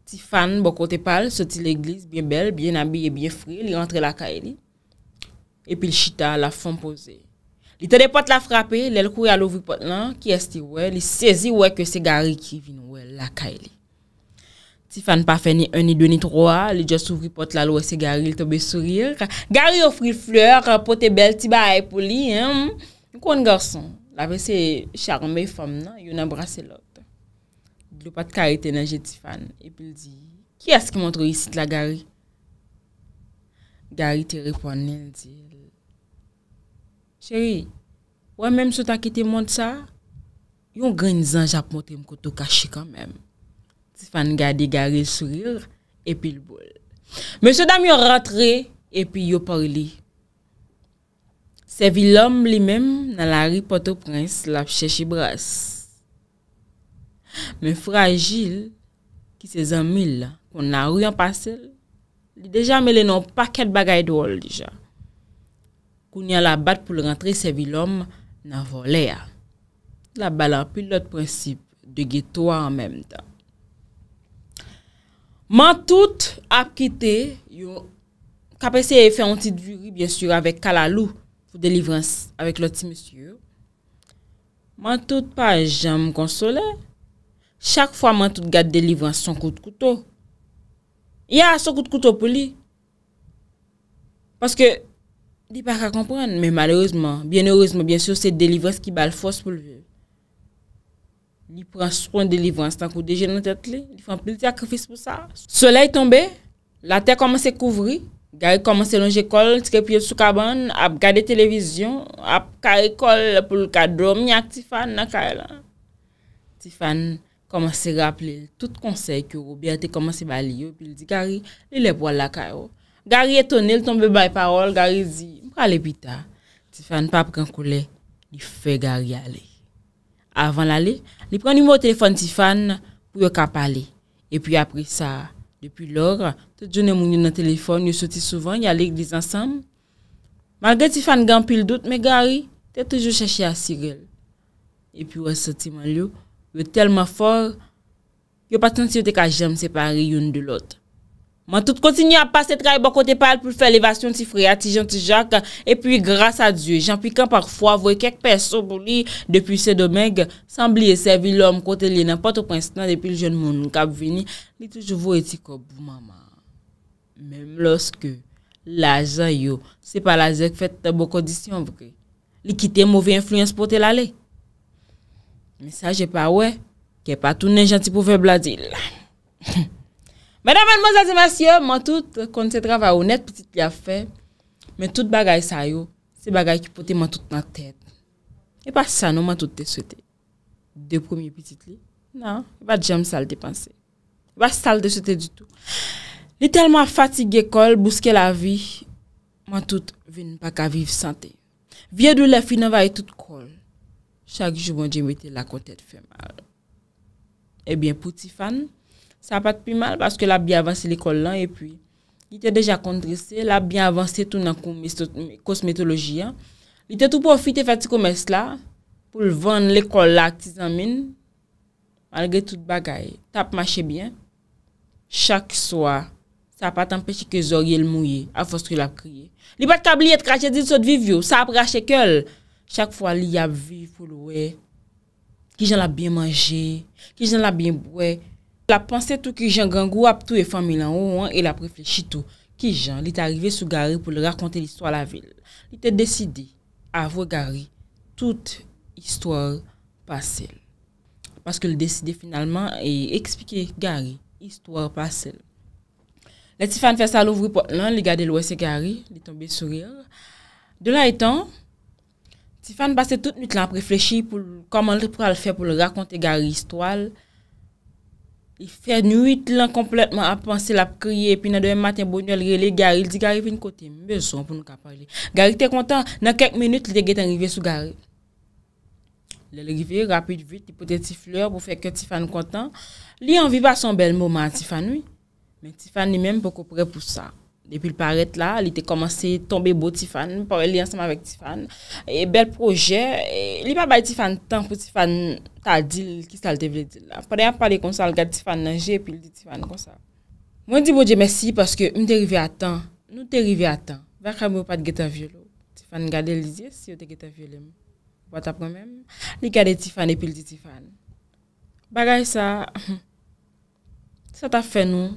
Tifan bokote pal, soti l'eglis, bien bel, bien abiye, bien fri, li entre lakay ni. Epi l'chita la fon posey. Li te de pot la frape, li el kouye alovri pot lan, ki esti we, li sezi we ke se gari ki vin we la ka e li. Tifan pa fe ni 1, ni 2, ni 3, li jos ouvri pot la lou e se gari, li te be suril. Gari ofri fleur, pot e bel, ti ba e poli. Yon kon garson, lave se charmey fom nan, yon abrase lot. Li pot kari tenenje Tifan, epi li di, ki eski montrou yisit la gari? Gari te reponnen, li di. Chéri, wè mèm sou ta ki te moun sa, yon grenzan japon tem koto kashi kan mèm. Tifan gadi gari sou rir epi l boul. Mèm sou dam yon rentre epi yon parli. Se vil lòm li mèm nan la ripote prince la fche chibras. Mèm fragil ki se zan mil, kon nan ryan pa sel, li deja mèle nan paket bagay dòl dijan. koun yon la bat pou l rentre se vilom nan vo le a. La balan pou l ot prinsip de getoa an menm dan. Man tout ap kite, yo, kapese yon fè yon tit viri, byensur, avèk kalalou pou delivran avèk l ot ti monsiyou. Man tout pa, jen m konsole, chak fwa man tout gade delivran son kout koutou. Ya, son kout koutou pou li. Panske, Di pa ka kompren, men malerouzman, bienerouzman, bien sou, se delivrans ki bal fos pou lve. Ni pran soupon delivrans, tan kou deje nan tet li, ni pran pou lte akrifis pou sa. Soleil tombe, la te komanse kouvri, gari komanse longe kol, tike pye soukaban, ap gade televizyon, ap kari kol pou lka drom, nyak Tifan nan kare la. Tifan komanse rapple, tout konsey ki rou, biate komanse bali yo, pi li di gari, li le po al la kare o. Gari etone, l tombe bay parol, gari zi, Ale pita, Tifan pa pran koule, li fe gari ale. Avan lale, li pran yon mou telefon Tifan pou yo kap ale. E pi apri sa, depi lor, te jounen moun yon nan telefon, yo soti souvan, yalik diz ansam. Mardè Tifan gan pil dout, me gari, te tejou cheshi a sigel. E pi yo soti man li yo, yo telman for, yo paten si yo te ka jem se pari yon de lote. Man tout kontinye a pase tray bo kote pal pou fè levasyon ti friati, ti janti jak. E pi, gras a Diyo, jan pi kan pak fwa vwe kek peso bou li depi se domeng, san bli e servi lom kote li nanpote kon instant depi l joun moun nou kap vwini, li toujou vwe ti kobou, mama. Mem loske, la zay yo, se pa la zek fèt ta bo kondisyon, vwe, li kite mouvi influence pote la le. Me sa jè pa wè, ke pa toune janti pou fè bladil. Mwen avan mwen zazimasyon, mwen tout kon se drava ou net pitit li a fe. Men tout bagay sa yo, se bagay ki pote mwen tout nan tet. E pa sanon mwen tout te souete. Non, de promiye pitit li. Nan, e pa jam sal de panse. E pa sal de souete du tout. Li telman fatigye kol, bouske la vi. Mwen tout vin pa ka viv sante. Vye dwe le fi nan vaye tout kol. Chak jou bon di mwete la kon tet fe mal. E bien pou ti fan... Sa pat pi mal, baske la bi avansi l'ekol lan, e pi, ite deja kondrisi, la bi avansi tout nan kousmetologi, ite tout profite fati koumes la, pou l'vande l'ekol la, ki zanmine, malge tout bagay, tap mache bien, chak swa, sa pat empeshi ke zorye l'mouye, avos ki la kriye. Li pat tabli et kache di sot vivyo, sa ap rache kel, chak fwa li yabvi fulwe, ki jan la bi manje, ki jan la bi mwwe, La panse tou ki jan gangou ap tou e fami lan ou an e la preflechi tou ki jan li t'arive sou gari pou le rakonte l'histoire la vil. Li te deside avou gari tout histoire pasel. Paske li deside finalman e ekspike gari histoire pasel. Le Tifan fese al ouvri pot lan li gade lwese gari li tombe sourir. De la etan, Tifan base tout nite lan preflechi pou le rakonte gari l'histoire la vil. I fè nou it lan kompletman apansè la p kriye, pi nan doye maten bo yon el re le gari, il di gari vè yon kote mè son pou nou kapar le. Gari te kontan, nan kek menut li deget an rive sou gari. Le rive rapit vit, li pote ti fleur pou fè ke Tifan kontan. Li an viva son bel mouman Tifan, oui. Men Tifan ni mèm pokopre pou sa. Depi l paret la, li te komanse tombe bo Tifan, mi pawe li anseman vek Tifan. Bel proje, li pa bay Tifan tan pou Tifan tal dil ki sal te vle dil la. Pwede a pale konsal gade Tifan nanje epi li di Tifan konsal. Mwen di bo dje mesi paske mte rive a tan, nou te rive a tan. Vakran mwen pat gata vyo lo. Tifan gade li di esi yo te gata vyo le mwen. Wata pran men, li gade Tifan epi li di Tifan. Bagay sa, sa ta fe nou.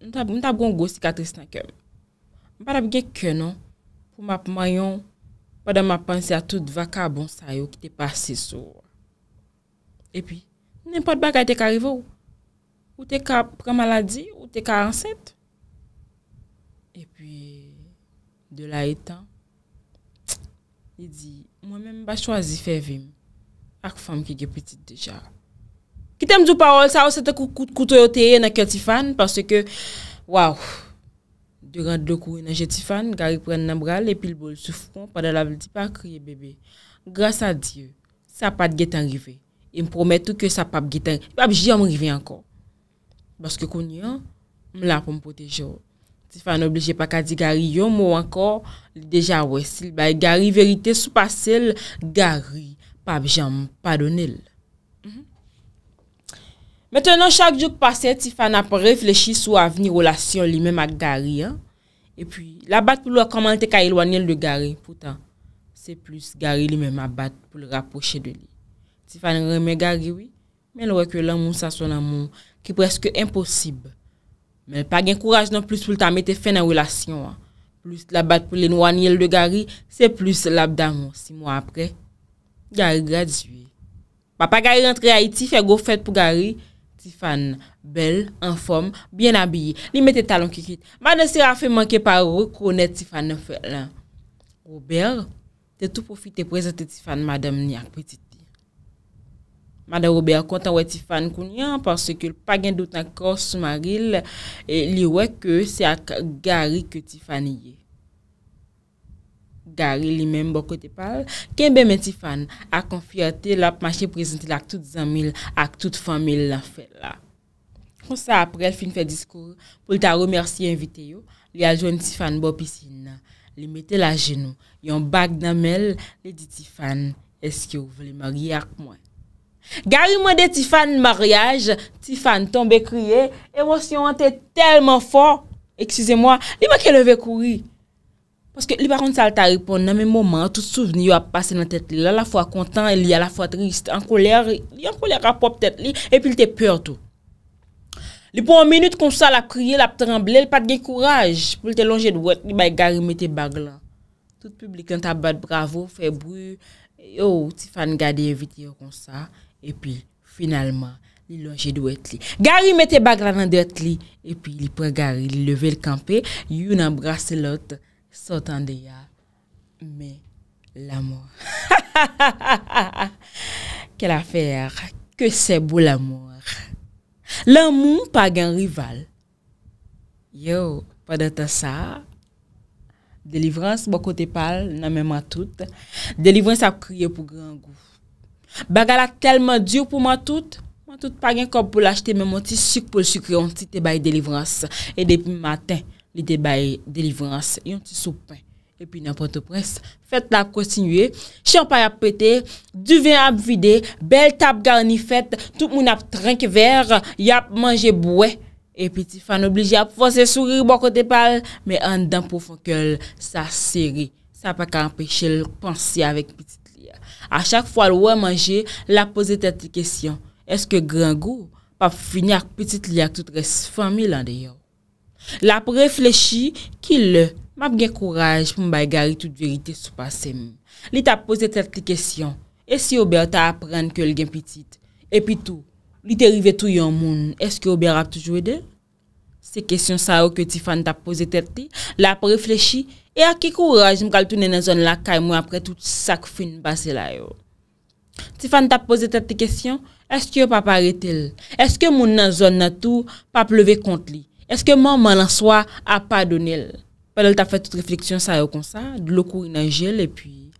Mta bon go si katris nan kem. Mpa rab gen kè nan pou map mayon padan map pansi a tout vaka bon sayo ki te pasi sou. E pi, nèmpot bagay te ka rive ou. Ou te ka pre maladi, ou te ka anset. E pi, de la etan, li di, mwen men ba chwazi fe vim ak fam ki ge petit deja. Kitèm djou parol, sa ou se te koutoyoteye nan kèl Tifan, parce ke, waw, duran ddou kou enanje Tifan, gari pren nan bral, epil bol soufou, padal avil di pa kriye bebe. Gras a Diyo, sa pat getan rive, e mprometou ke sa pap getan, pap jyam rive anko. Baske konyen, mla pou mpotejou. Tifan oblije pa kadi gari yon mwanko, li deja wè, sil bay gari verite sou pasel, gari, pap jyam padonel. Metenon chak djouk pase, Tifa nan pa reflechi sou avni relasyon li menm ak gari an. E pi, la bat pou lwa koman te ka ilwanyel de gari, poutan, se plus gari li menm abat pou l raposhe de li. Tifa nan remen gari, oui, men lweke lan moun sa son nan moun ki preske imposib. Men lpa gen kouraj nan plus pou lta mette fe nan relasyon an. Plus la bat pou lwanyel de gari, se plus labda moun, si moun apre. Gari gradi, oui. Papa gari rentre a iti, fe go fèt pou gari, Tifan bel, en form, bien abye, li mette talon kikit. Mada se a fe manke pa rekone Tifan nan felan. Robert, te tou profite prezente Tifan madame ni akpetiti. Mada Robert kontan wè Tifan kounyan parce ke l pa gen doutan kor sou maril li wè ke se ak gari ke Tifan yè. Gari li menm bo kote pal, kenbe men Tifan akon fiyate lop mache prezentil ak tout zanmil ak tout famil la fel la. Kon sa aprel fin fe diskou, pou lita remersi invite yo, li ajon Tifan bo pisina. Li mette la genou, yon bag namel, li di Tifan, eski yo vle marye ak mwen. Gari mwede Tifan marye, Tifan tombe kriye, emosyon ante telman fon. Eksize mwa, li mwen ke leve kouri. Aske li paront salta ripon nan men moment, tout souveni yo ap pase nan tèt li. La la fwa kontan, li la la fwa trist, an kolèr, li an kolèr ap pop tèt li, epi li te pèr tou. Li pou an minute kon sa la kriye, la ap tremble, li pat gen kouraj, pou li te lonje d'wet, li bay gari mette bag la. Tout publikant abad bravo, fè brû, yo, ti fan gade evite yo kon sa, epi finalman, li lonje d'wet li. Gari mette bag la nan dèt li, epi li pre gari, li leve l'kampè, yu nan brase lote. Sot an de ya, me, la mou. Kel (laughs) afer, ke se bou la mou. La mou, pa gen rival. Yo, pa de ta sa, delivrans, bo kote pal, nan men ma tout, delivrans bon non, a kriye pou gran gou. Bagala telman djou pou ma tout, ma tout pa gen kop pou lachte, men moun ti suk pou l chukri, moun ti te bay delivrans, e depi matin, Li de baye, de livrans, yon ti sou pen. Epi nanpon te pres, fet la kontinue. Champay ap pete, duven ap vide, bel tap garni fet, tout moun ap trank ver, yap manje boue. Epi ti fan oblige ap fonsen souri bon kote pal, men an dan pou fok el sa seri. Sa pa ka anpeche l'pansi avek petit liya. A chak fwa l wè manje, la pose tet li kesyon, eske gran gou pa finyak petit liya tout res fami lan de yon. La pou reflechi ki le, m ap gen kouraj pou m bay gari tout verite sou pase mi. Li ta pose tete kesyon, e si oube a ta apren ke l gen pitit? E pi tou, li te rive tou yon moun, eske oube a ap toujwe de? Se kesyon sa yo ke Tifan ta pose tete, la pou reflechi, e a ki kouraj m kal toune nan zon la kay mwen apre tout sak fin base la yo. Tifan ta pose tete kesyon, eske yo pa pare tel? Eske moun nan zon natou pa pleve kont li? Eske man man lan swa a pa donel? Pèlèl ta fè tout refleksyon sa yo konsa? Dloukou inajel epi?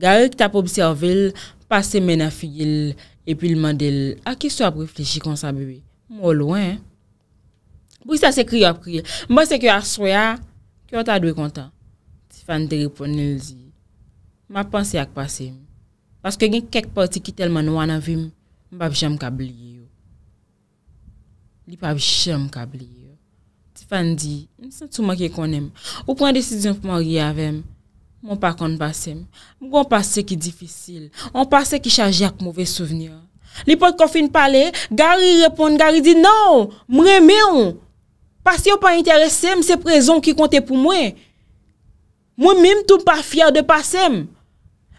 Garek ta poubservel, pase men afiyel, epi lman del, a ki swa prefleji konsa bebe? Mou lowen. Bwisa se kri ap kri. Mwen se kri aswaya, kyo ta dwe konta? Tifan te reponel zi. Ma panse ak pase. Paske gen kek poti ki telman wana vim, mbap jem kabli yo. Li pab jem kabli yo. Fandi, ni san touman ki konem, ou pren desisyon pou mwen riavem, mwen pa kon basem, mwen kon pasem ki difisil, mwen pasem ki chaje ak mouve souvenir. Li pot kofin pale, gari repon, gari di nan, mwen reme ou, pasen yo pa interessem se prezon ki konte pou mwen. Mwen mim toum pa fyer de pasem,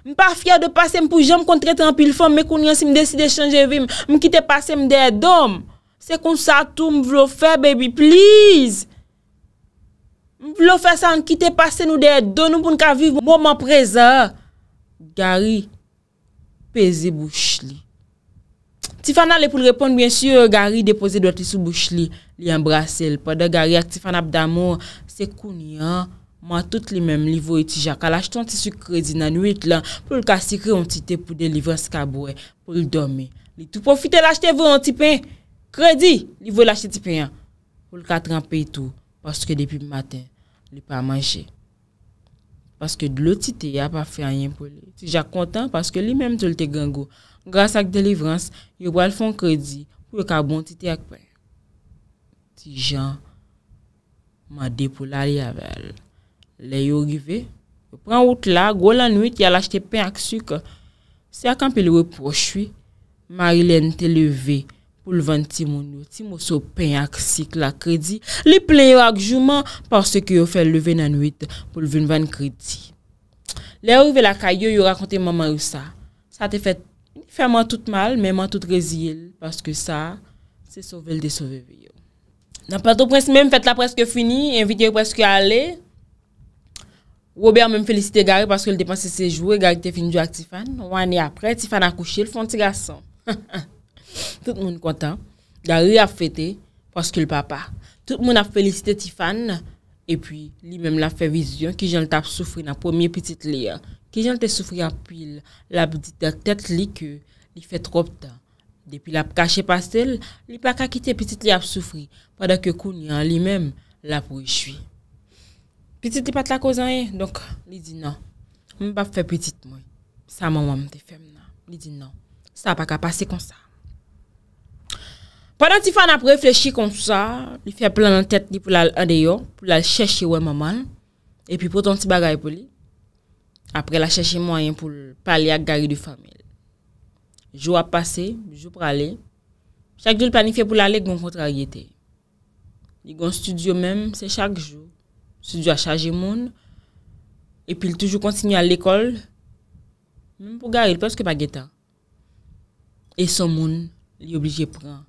mwen pa fyer de pasem pou jem kontre trampil fom, mwen kon yon si mwen desi de chanje vim, mwen kite pasem de edom. Se kon sa tou m vlo fe, baby, please. M vlo fe sa an kite pase nou de edon, nou pou n ka viv mou m an preza. Gary, peze bouch li. Tiffany le pou l repon, bien sur, Gary depose do ati sou bouch li, li embrase l. Pada Gary ak Tiffany abdamo, se kon yan, man tout li menm li vo eti jaka. La jtou an ti su kredi nan ouit lan, pou l ka sikre an ti te pou de li vo an ska boe, pou l dome. Li tou profite la jte vo an ti pen. kredi li vo lache ti penyan, pou l katran pey tou, paske depi maten, li pa manje. Paske dlo ti te, ya pa fè anyen pou li. Ti ja kontan, paske li menm tol te gengo, grasa ak delivrans, yo wèl fon kredi, pou l ka bon ti te ak pen. Ti jan, man depo la li avèl, le yo givè, yo pran wout la, go lan wèk, ya lache te pen ak suke, se a kanpe li wè pochwi, mari lè nte leve, pou lvan ti moun yo, ti moun sou pen ak sik la kredi, li plen yo ak jouman, parce ki yo fel leve nanuit pou lven van kredi. Le ouve la kayo, yo rakonte maman yo sa, sa te fet fèman tout mal, mèman tout rezil, parce ki sa, se sovel de soveve yo. Nan patou prensi mèm, fet la preske fini, evite yo preske ale, oube an mèm felisite gare, parce ki l depansi sejou, e gare te finjou ak Tifan, wane apre, Tifan akouche, l fon ti gason. (laughs) Tout moun kontan, da ri ap fete, paske l papa. Tout moun ap felicite Tifan, epi li menm la fe vizyon ki jenl te ap soufri nan pomiye piti li. Ki jenl te soufri ap pil, la piti de tete li ke li fe trop ta. Depi la ap kache pasel, li pa kakite piti li ap soufri, padak yo kouni an li menm la pou yi chwi. Piti li pat la kozan e, donk li di nan. Mwen pa fe piti mwen, sa maman mte fem nan. Li di nan, sa pa kak pase kon sa. Padan ti fana pou reflechi kon sou sa, li fè plan an tèt li pou la adeyo, pou la chèche wè maman, epi poton ti bagay pou li. Apre la chèche mwayen pou pali ak gari di famel. Jou ap pase, jou prale, chak joul panife pou la le goun kontra yete. Li goun studio mèm, se chak joul, studio a chaje moun, epi l toujou kontinu al l'ekol, moun pou gari l pòske pa geta. E son moun li oblije pran,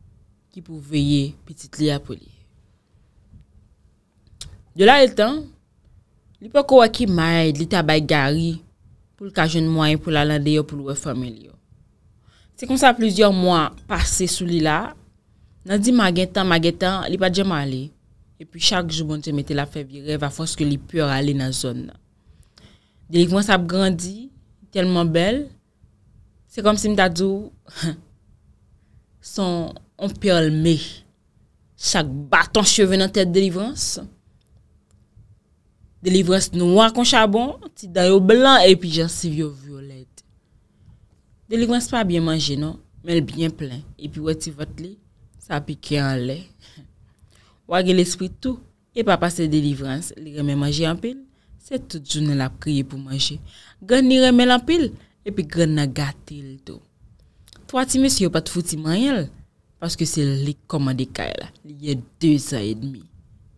li pou veye petite li apoli. De la el tan, li pou akou akimay li tabay gari pou l ka jenmoyen pou la lande yo pou l wefame li yo. Se kon sa plezyon mwa pase sou li la, nan di magen tan, magen tan, li pa djem ale. E pi chak jou bon te mette la fevi rev a foske li pyor ale nan zon nan. De li kwan sa ap grandi, telman bel, se kom si mta djou, (laughs) son On pe ol me. Chak baton cheve nan tèt delivrans. Delivrans nou wakon chabon, ti dayo blan, epi jan si vyo vyo led. Delivrans pa byen manje, non? Mel byen plen. Epi wè ti vòt li, sa pi kè an le. Wage l'espri tou, epa pase delivrans, li reme manje an pil, se tout jounel ap kriye pou manje. Gan ni reme l'an pil, epi gran na gati ldo. Twa ti mes yo pat foti manjel, Paske se li komade kay la, liye 2 a et demi.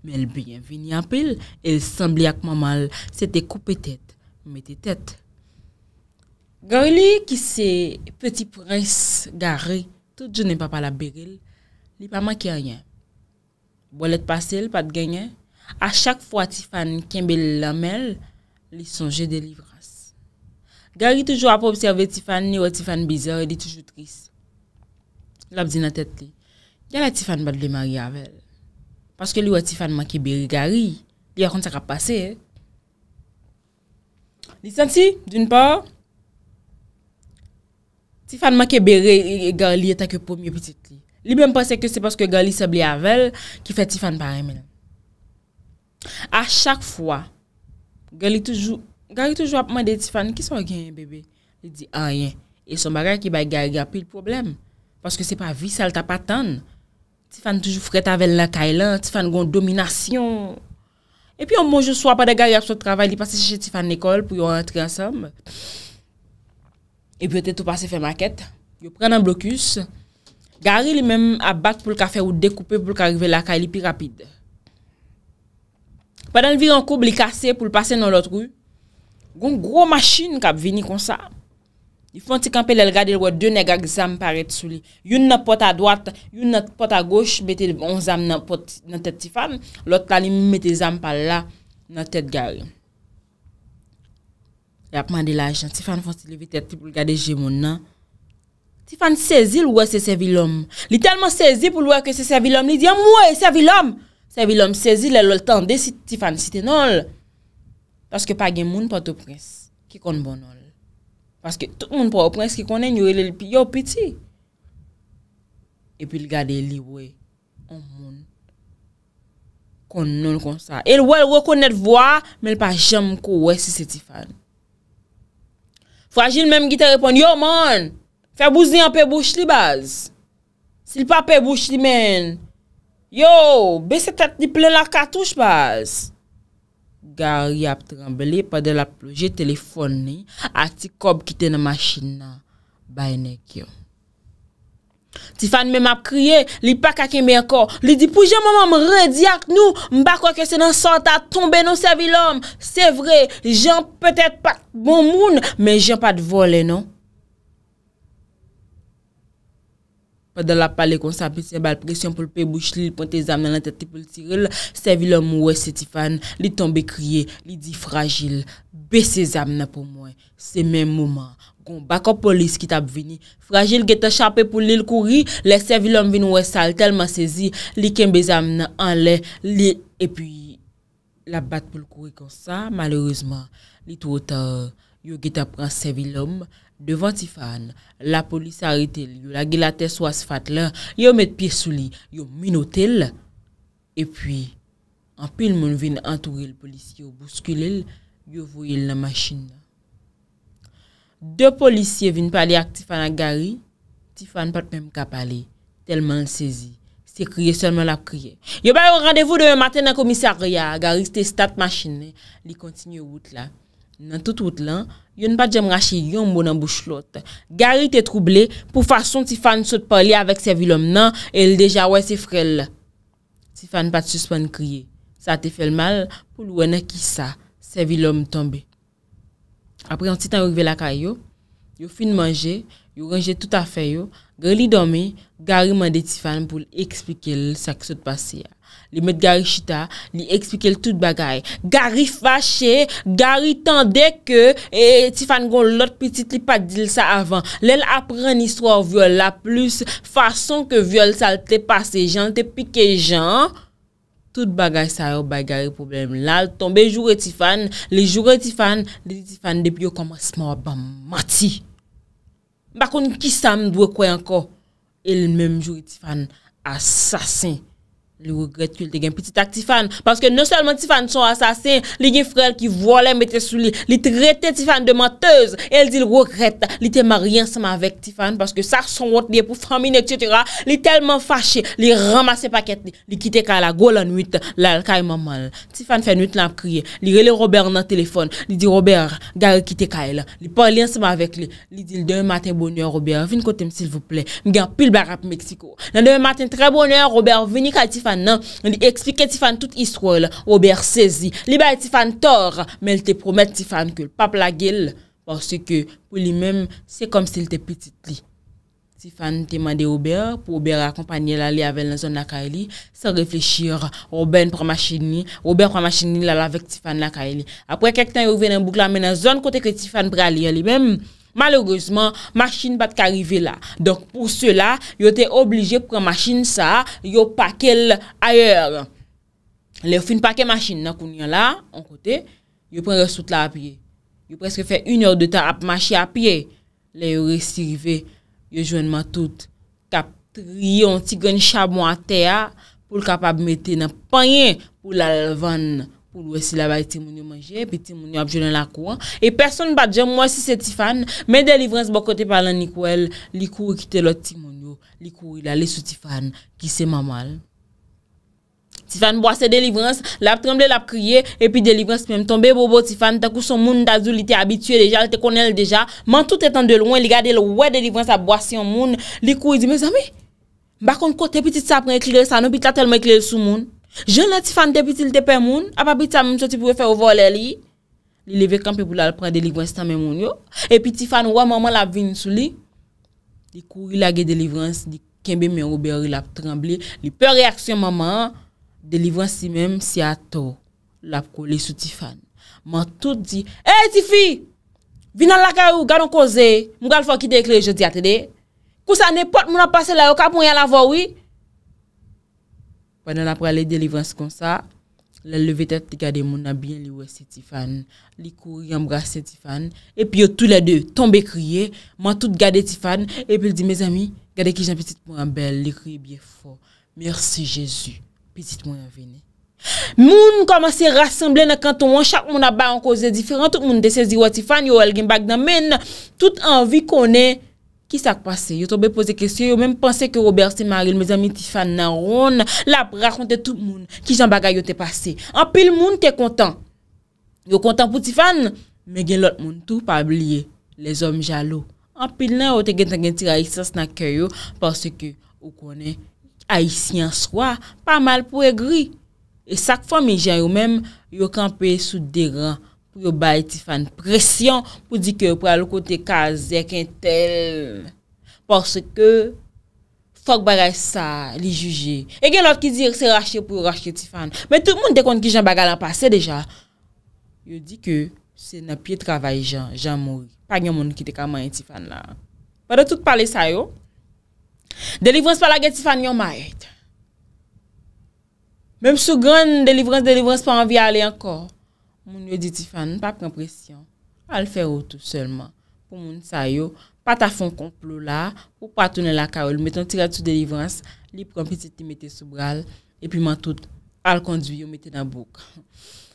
Mel biyen vini apil, el sembli ak mamal, se te koupe tet, me te tet. Gari li ki se peti prens gari, tout jounen pa pa la beril, li pa manke a riyen. Bole te pase, li pa te genyen. A chak fwa Tifan kimbe li lamel, li sonje de livras. Gari toujou ap observe Tifan, ni wè Tifan bizar, li toujou tris. L ap di nan tet li. Gya la Tifan bad li mari avel. Paske li wè Tifan maki beri gari. Li akon sak ap pase. Li san si, dun pa. Tifan maki beri gari li etak yo poum yo pitit li. Li mèm pase ke se paske gari li seble avel ki fe Tifan pari men. A chak fwa, gari toujou ap mwede Tifan ki son genye bebe. Li di ayen. E son bagar ki bay gari gapil probleme. Paske se pa vi salta patan. Ti fan toujou fret avèl la kailan, ti fan gon dominasyon. E pi yon moujou swa pa de gary ap sou travay li pase che ti fan ekol pou yon rentre ansam. E pi yo te tou pase fè maket. Yo pren nan blokus. Gary li men ap bat pou l ka fè ou dekoupe pou l ka rive la kaili pi rapide. Padan l viran koub li kase pou l pase nan lot ru. Gon gro machin kap vini konsa. Di fon ti kampe lèl gade lèl wè dè nè gage zam paret sou li. Yon nan pot a doat, yon nan pot a goch bete on zam nan pot nan tèd Tifan. Lò tani mète zam pala nan tèd gare. Ya pman di la jen, Tifan fon ti lèvite tèd pou gade jemoun nan. Tifan sezi lè wè se sevi lòm. Li telman sezi pou lò wè ke se sevi lòm. Li di am wè sevi lòm. Sevi lòm sezi lè lòl tande si Tifan sitenol. Paske pa gen moun poto pres. Ki kon bonol. Paske tout moun pou aprens ki konen yon lèl pi yo piti. E pi l gade li wey, an moun. Konon kon sa. El wèl rekonen vwa, men l pa jem kou wè si seti fan. Fragil menm gite repon, yo man, fe bouzi an pe bouj li baz. Si l pa pe bouj li men, yo, besetat di plen la katouj baz. Gari ap tremble, pa de la ploje, telefon ni, ati kob kite nan machin nan, bay nek yo. Tifan men ap kriye, li pa kake mwen ko, li di pou jen mwen mwen mwen redi ak nou, mba kwa kese nan santa, tombe nan sevi lom. Se vre, jen petet pa bon moun, men jen pat vole non. Padal ap pale konsa, pese bal presyon pou l pe bouche li, ponte zamna lan tete pou l tiril, se vilom wè se tifan, li tombe kriye, li di fragil, bè se zamna pou mwen. Se men mouman, kon bako polis ki tap veni. Fragil ge te chapè pou li l kouri, le se vilom vin wè sal, telman sezi, li kembe zamna an lè, li, e pi, la bat pou l kouri konsa, malerouzman, li tou ota yo ge te pran se vilom, Devon Tifan, la polis a ritel, yo la gilates ou as fat la, yo met piye sou li, yo minotel. E pwi, an pil moun vin antoure l polis, yo bouskelel, yo voyel la machin. De polisye vin pale ak Tifan ak Gary, Tifan pat mem ka pale, telman l sezi. Se kriye, solman la kriye. Yo bayo radevou dewe maten an komisya kriya, Gary se te stat machin, li kontinye wout la. Nan tout wot lan, yon pat jem rache yon bonan bouch lot. Gary te trouble pou fason Tiffany sot pali avèk se vilom nan el deja wè se frel. Tiffany pat suspan kriye. Sa te fel mal pou lwenè ki sa se vilom tombe. Apre an ti tan rive la ka yo, yo fin manje, yo ranje tout afè yo, gè li domi, Gary mande Tiffany pou l'eksplike lè sa ki sot pasi ya. Li met Gary Chita, li ekspike l tout bagay. Gary fache, Gary tende ke, et eh, Tifan gon lot pitit li pat dil sa avan. Lèl apren n'histoire viole la plus, fason ke viole sa l te pase jan, l te pike jan. Tout bagay sa yo oh, bagay problem la. Tonbe jure Tifan, li jure Tifan, li Tifan debi yo komasman wabamati. Bakon ki sa mdwe kwe anko, e l menm jure Tifan asasin. Le regrette qu'il a un petit Tiffany. Parce que non seulement Tiffany sont assassins, Les y a un frère qui volait, mettait sous lui. Il traitait Tiffany de menteuse. Et elle dit le regrette. Il était marié ensemble avec Tiffany parce que ça, son autre lié pour famille, etc. Il est tellement fâché. Il ramasse paquet. Il quittait quitté la gueule la nuit. Là, il maman. Tiffany fait nuit, là, crier. Il relève Robert dans le téléphone. Il dit Robert, gare quitter Kyle. Il parle ensemble avec lui. Il dit demain matin, bonheur, Robert. Venez côté, s'il vous plaît. Il a pile bar à Mexico. Demain matin, très bonheur, Robert. Venez à Tiffany. Tiffany il expliquer Tiffany toute histoire Robert saisi li ba tort mais il te promet Tiffany que la gueule parce que pour lui-même c'est comme s'il était petite li fan t'a demandé Robert pour Aubert accompagner l'aller avec la zone la sans réfléchir Robert pour machine Robert prend machine là avec Tiffany la après quelque temps il en boucle dans la zone côté que Tiffany pour lui-même Malourezman, machin bat karive la. Donk pou sou la, yo te oblije pou pran machin sa, yo pakel ayer. Le fin pake machin na koun yon la, yo pran resout la apye. Yo preske fe yon yor de tan ap machi apye. Le yo resirive, yo jwenman tout. Kap triyon ti gen chabou a teya pou l kapab mette nan panye pou l alvanne. Ou lwesi la baye timonyo manje, pi timonyo ap jounen la kouan, e person bat joun mwesi se Tifan, men delivrans bo kote palan ni kou el, li kou yi kite lot timonyo, li kou yi lale sou Tifan, ki se mamal. Tifan bwase delivrans, lap tremble lap kriye, epi delivrans mem tonbe bo bo Tifan, takou son moun da zoul ite abitue deja, te konel deja, man tout etan de lwen, li gade lwè delivrans ap bwase yon moun, li kou yi di me zami, bakon kote piti sa pre ekliye sanon, pi ta telman ekliye sou moun. Joun la Tifan depi ti l depè moun, ap api ta moun so ti pwè fè ou vò lè li. Li leve kampe pou lal pran delivransi ta mè moun yo. E pi Tifan wè maman lap vin sou li. Di kou rilage delivransi, di kembe mè ou bè ori lap tremble. Li pè reaksyon maman, delivransi mèm si a to. Lap kou lè sou Tifan. Man tout di, e Tifi! Vinan lakay ou, ganon koze, mou gal fò ki de ekle je ti atede. Kousa ne pot moun ap pase la yo kap moun yan la vò wè. Pendant la de délivrance comme ça, le levée tête qui a des bien li ouais Stéphane, li courir embrassé Stéphane et puis tous les deux tomber crier, moi tout garder Stéphane et puis il dit mes amis, regardez qui j'ai petite moi belle, il crie bien fort. Merci Jésus. Petite moi venir. Moun commence à rassembler dans le canton, chaque monde a en cause différent. tout le monde de saisi Watifan, il y a un bag dans tout envie qu'on ait Ki sak pase, yo tobe pose kesye, yo mèm pense ke Robert Saint-Marie, mèzè mi Tiffany nan ron, la prakonte tout moun ki jan bagay yo te pase. Anpil moun te kontan, yo kontan pou Tiffany, mè gen lot moun tou pa blie, lèzòm jalo. Anpil nan yo te gen tan gen ti raïsans nan kè yo, parce ke ou konen, aïsian swa, pa mal pou e gri. E sak fò mè jè yo mèm, yo kranpe sou deran. pou yo baye Tifan presyon pou di ke pou alokote kaze ek entel porske fok bagay sa li juje. E gen lot ki dir se rache pou rache Tifan. Men tout moun de kont ki jan bagal an pase deja. Yo di ke se nan piye travaye jan, jan mou. Pag yon moun ki de kamayen Tifan la. Pwede tout pale sayo. Delivrans pa la gen Tifan yon mayet. Mem sou gran delivrans, delivrans pa anvi ale ankor. Moun yo ditifan, n pa pren presyon, pa l fè rotou selman. Pou moun sa yo, pa ta fon konplo la, pou pa tounen la karol, meton tiratou de livrans, li prompiti ti metè soubral, epi man tout pal kondvi yo metè nan bouk.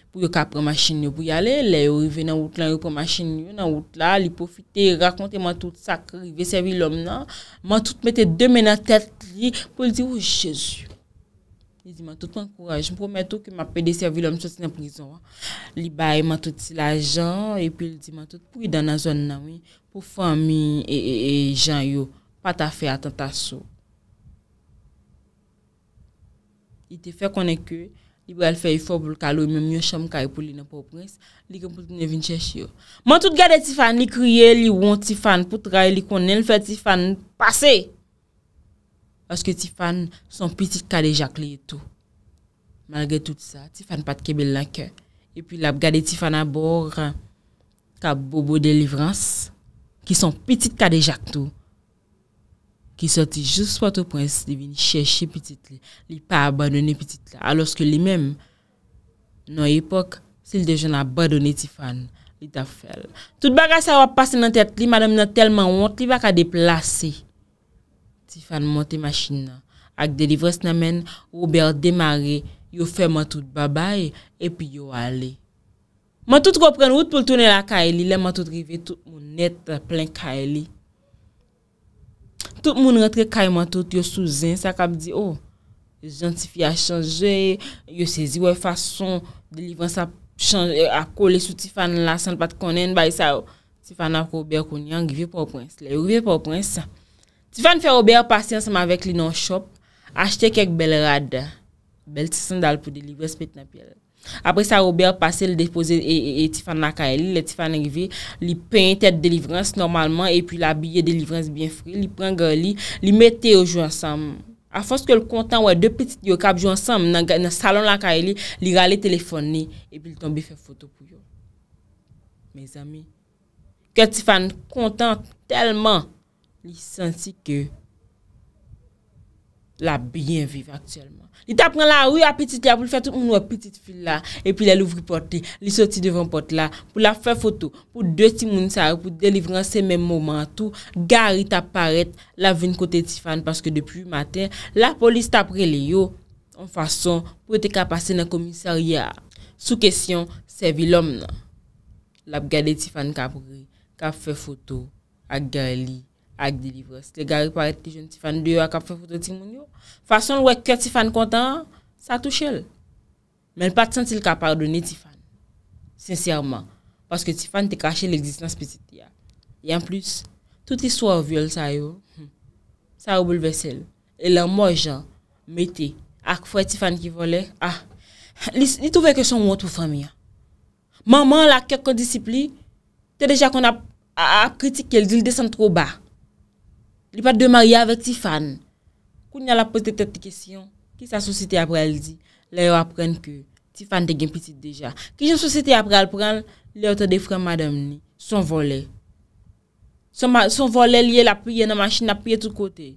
Pou yo ka prema chini yo pou yale, le yo rive nan wout lan, yo prema chini yo nan wout la, li profite, rakonte man tout sakri, ve sevi lom nan, man tout metè deme nan tèt li pou l di ou jesu. Li di man tout man kouraj, mprometou ki ma pede servi lom chosi nan prizon wa. Li baye man tout la jan, e pi li di man tout pou yi dana zon nan we, pou fami e jan yo, pata fe atan taso. I te fe konen ke, li brel fe yi fo blu kalou, mwen myo sham kaye pou li nan popres, li gen pou di ne vin ches yo. Man tout gade ti fan, ni kriye li won ti fan, pou traye li konen fe ti fan, passe! Aske Tifan son piti kade jak li etou. Malge tout sa, Tifan pat kebel lanker. E pi la b gade Tifan abor, ka bobo de livrans, ki son piti kade jak tou. Ki soti jous patou pwens li vini cheshi piti li. Li pa abadone piti la. Aloske li men, nan epok, si li dejan abadone Tifan, li ta fel. Tout baga sa wap pase nan tet li, madame nan telman wot, li va ka deplase. Tifan monte machina ak delivres namen, Robert demare, yo fe matout babae, epi yo ale. Matout ko pren wout pou l'tounen la ka e li, le matout rive tout moun net plen ka e li. Tout moun rentre ka e matout yo souzen, sa kap di, oh, jantifi a chanje, yo sezi wey fason delivres a kole sou Tifan la, san pat konen bae sa, yo sezi yo, Tifan ak Robert konen, yo rive pou prins la, yo rive pou prins sa. Tifan fè Robert passe ansèm avèk li nan shop, achte kek bel rad, bel tisandal pou delivre, smèt nan pèl. Apre sa Robert passe, li depose e, e, e Tifan lakay li, le Tifan ngeve, li pey en tèt delivrence normalman, e pi la biye delivrence bien fri, li pren gè li, li mette yo jou ansèm. A fòs ke l kontan wè, dè piti yo kap jou ansèm, nan salon lakay li, li rale telefoni, e pi l tombe fè foto pou yo. Me zami, ke Tifan kontan telman, li sensi ke la bien vive aktuelman. Li tap nan la roue apetite la pou li fetou moun wapetite fil la epi la louvri pote, li soti devan pote la pou la fe foto, pou de si moun sa, pou delivran se men mouman tout, gari tap paret la ven kote Tifan, paske depi maten la polis tap rele yo an fason pou ete kapase nan komisariya. Sou kesyon se vilom nan. Lap gade Tifan kapre, kap fe foto, agali ak delivre. Se te garek pa ette jen Tiffany, deyo ak ap fe fototik moun yo, fason wek ke Tiffany kontan, sa touche el. Men pat sentil ka pardone Tiffany, sensyarman, paske Tiffany te kache l'eksistans pizit ya. Yen plus, touti swa vyo l sa yo, hmm, sa yo boule ve sel, el la mou jen, meti, ak fwe Tiffany ki vole, ah, li touvek yo son wot pou fami ya. Maman la kek kon disipli, te deja kon ap kritike, el di l desen tro ba, Li pat de marye avèk Tifan. Koun yal apote te ptikisyon. Ki sa sosite apre al di. Le yo apren ke Tifan te gen piti deja. Ki son sosite apre al pran. Le yo te defren madame ni. Son vole. Son vole liye la apye nan machin apye tout kote.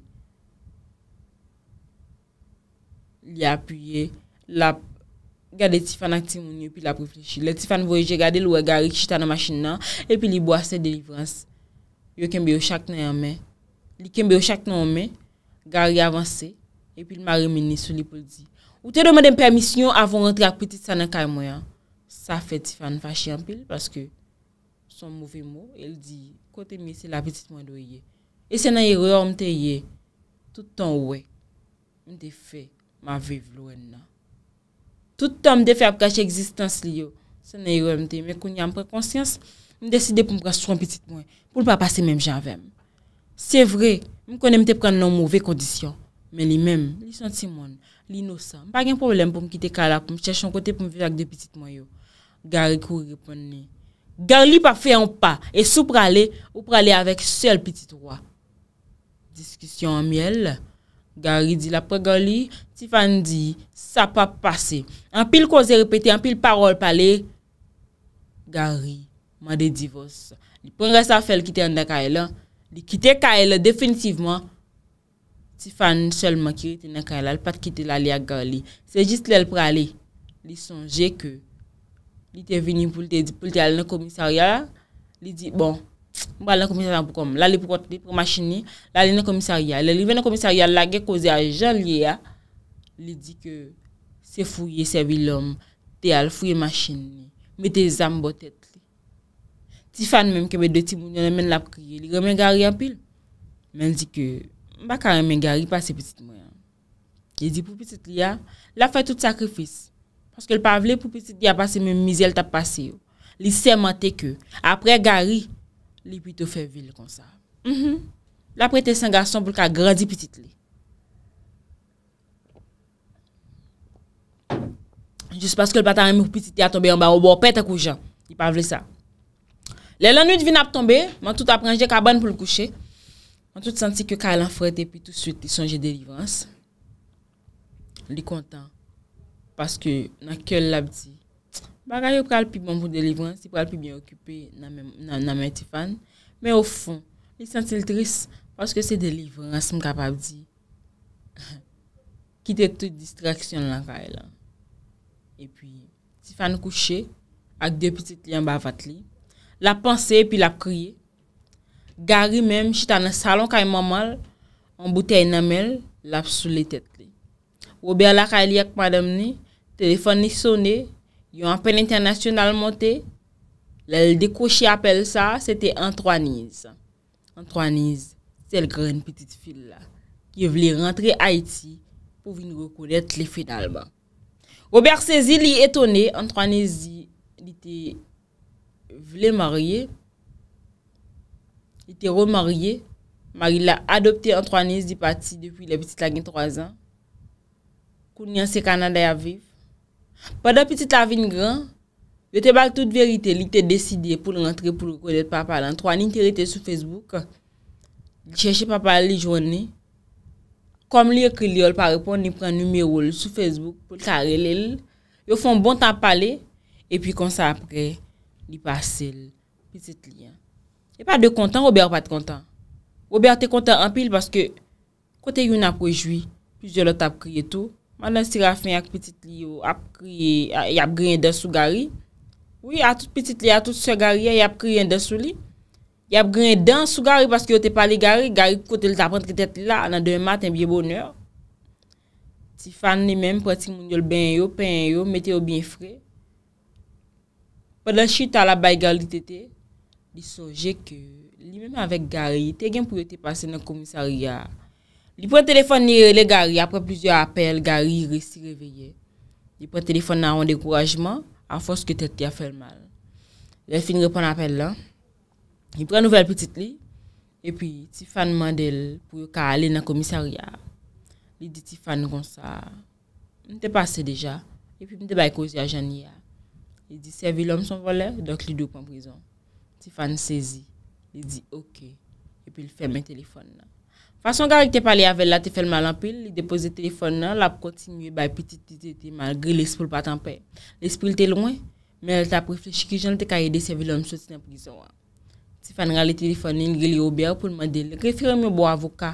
Liye apye. La gade Tifan ak ti moun yo. Pi la preflechi. Le Tifan voyeje gade lwe gare ki chita nan machin nan. E pi li bo a se delivrans. Yo kembe yo chak nan yamey. Li kembe ou chak nan ome, gari avanse, epil ma remeni sou li pou li di. Ou te do mwen den permisyon avon rentre ak pwetit sa nan kaj mwen. Sa fe Tifan fache anpil, paske son mouve mou, el di, kote mi se la pwetit mwen do ye. E se nan yero mwen te ye, toutan wè, mwen de fe ma ve vlouen nan. Toutan mwen de fe ap kache eksistans li yo, se nan yero mwen te ye. Mwen konye mwen pre konsyans, mwen deside pou mwen prasou anpwetit mwen, pou mwen pa pase mwen javèm. Se vre, m konen m te pren nan mouve kondisyon. Men li men, li santi mon, li nosan. M pa gen problem pou m kite kala pou m chèche an kote pou m vive ak de pitit moyo. Gari kou repon ni. Gari li pa fè an pa, e sou prale ou prale avèk sel pitit wwa. Diskusyon an miel. Gari di la pre gali, Tifan di, sa pa pase. An pil koze repete, an pil parol pale. Gari, m an de divos. Li pren re sa fel kite an de kaya lan. Li kite ka el, definitivman, ti fan selman ki rete nan ka el, al pat kite la li agar li. Se jist le l prale, li sonje ke, li te veni pou li te al nan komisaryan, li di, bon, mba lan komisaryan pou kom, la li pou konti, pou machini, la li nan komisaryan, la li ven nan komisaryan, la ge koze a jan li ya, li di ke, se fuyye, se vilom, te al fuyye machini, me te zambotet. Stifan menm kebe de ti moun yon men la priye, li remen gari an pil. Men di ke, mba karemen gari pase petit mwen. Li di pou petit li ya, la fay tout sakrifis. Paske l pa vle pou petit li a pase menmizel tap pase yo. Li seman te ke, apre gari, li pito fe vil kon sa. Mhm. La prete san gason pou l ka gradi petit li. Jis paske l patare mou petit li a tombe yon baro, bo pe ta kou jan. Li pa vle sa. Le lanwit vin ap tombe, man tout ap pranje kaban pou l kouche. Man tout santi ke kael an frede pi tout suite li sonje delivrans. Li kontan. Paske nan kelle labdi. Bagay yo pral pi bon pou delivrans, li pral pi bin okupi nan men Tifan. Men ou fon, li santi l tris. Paske se delivrans m kapabdi. Kite tout distraksyon lan kael an. E pi Tifan kouche ak de pitit li an bavat li. La panse, pi la kriye. Gari menm chita nan salon kay mamal, an botey namel, la psou le tet li. Robert la kay li ak madam ni, telefon ni sone, yon apen internasyon dal monte, lal dekwoshe apel sa, sete Antwaniz. Antwaniz, tel gren petite fil la, ki vli rentre Haiti, pou vi nou rekoulet le fedal ba. Robert se zili etone, Antwaniz li te yon, Vle marye, ite remarye, marye la adopte an 3 niz di pati depi le pitit la gen 3 an, kou nyan se kananda ya ve. Pada pitit la vin gran, yo te bak tout verite li te deside pou l rentre pou l konet papa lan. 3 niz te rete sou Facebook, li cheshe papa li jwane, kom li ekri li ol pa repon ni pren numero sou Facebook pou ta relel, yo fon bon ta pale, e pi konsa apreye. Li pa sel, pitit li an. E pa de kontan, Robert pati kontan. Robert te kontan anpil paske kote yon apwejwi. Pizye lot ap kriye tou. Manan si rafen ak pitit li yo ap kriye, yap griye ndan sou gari. Ouye, atout pitit li, atout se gari ya, yap kriye ndan sou li. Yap griye ndan sou gari paske yo te pali gari, gari kote lita ap rentre tet li la. Anan dey maten, biye boner. Tiffany menm pati moun yon ben yo, pen yo, metye yo bin frey. Pendan chita la bay gal di tete, li soje ke li mèmè avèk gari te gen pou yo te pase nan komisari ya. Li pou en telefon ni rele gari apre plusieurs apel, gari yi resi reveye. Li pou en telefon nan an dekourajman, an fos ke tete ya fel mal. Li fin repon apel lan, li pren nouvel petit li, e pi Tifan Mandel pou yo ka ale nan komisari ya. Li di Tifan kon sa, ni te pase deja, e pi ni te bay kozy a jan yi ya. Li di, servi l'homme son voleur, donk li do kon prison. Tiffany sezi, li di, ok, epi li ferme telefon nan. Fason gare ki te pale avel la, te ferme alampil, li depose telefon nan, la pou kontinuye bay piti tititi mal gri l'espril patanpe. L'espril te loun, men el ta preflèche ki jen te ka yede servi l'homme son ti nan prison wa. Tiffany gare li telefon nan, li gri li obè ou pou l'mandele, gri firme bo avoka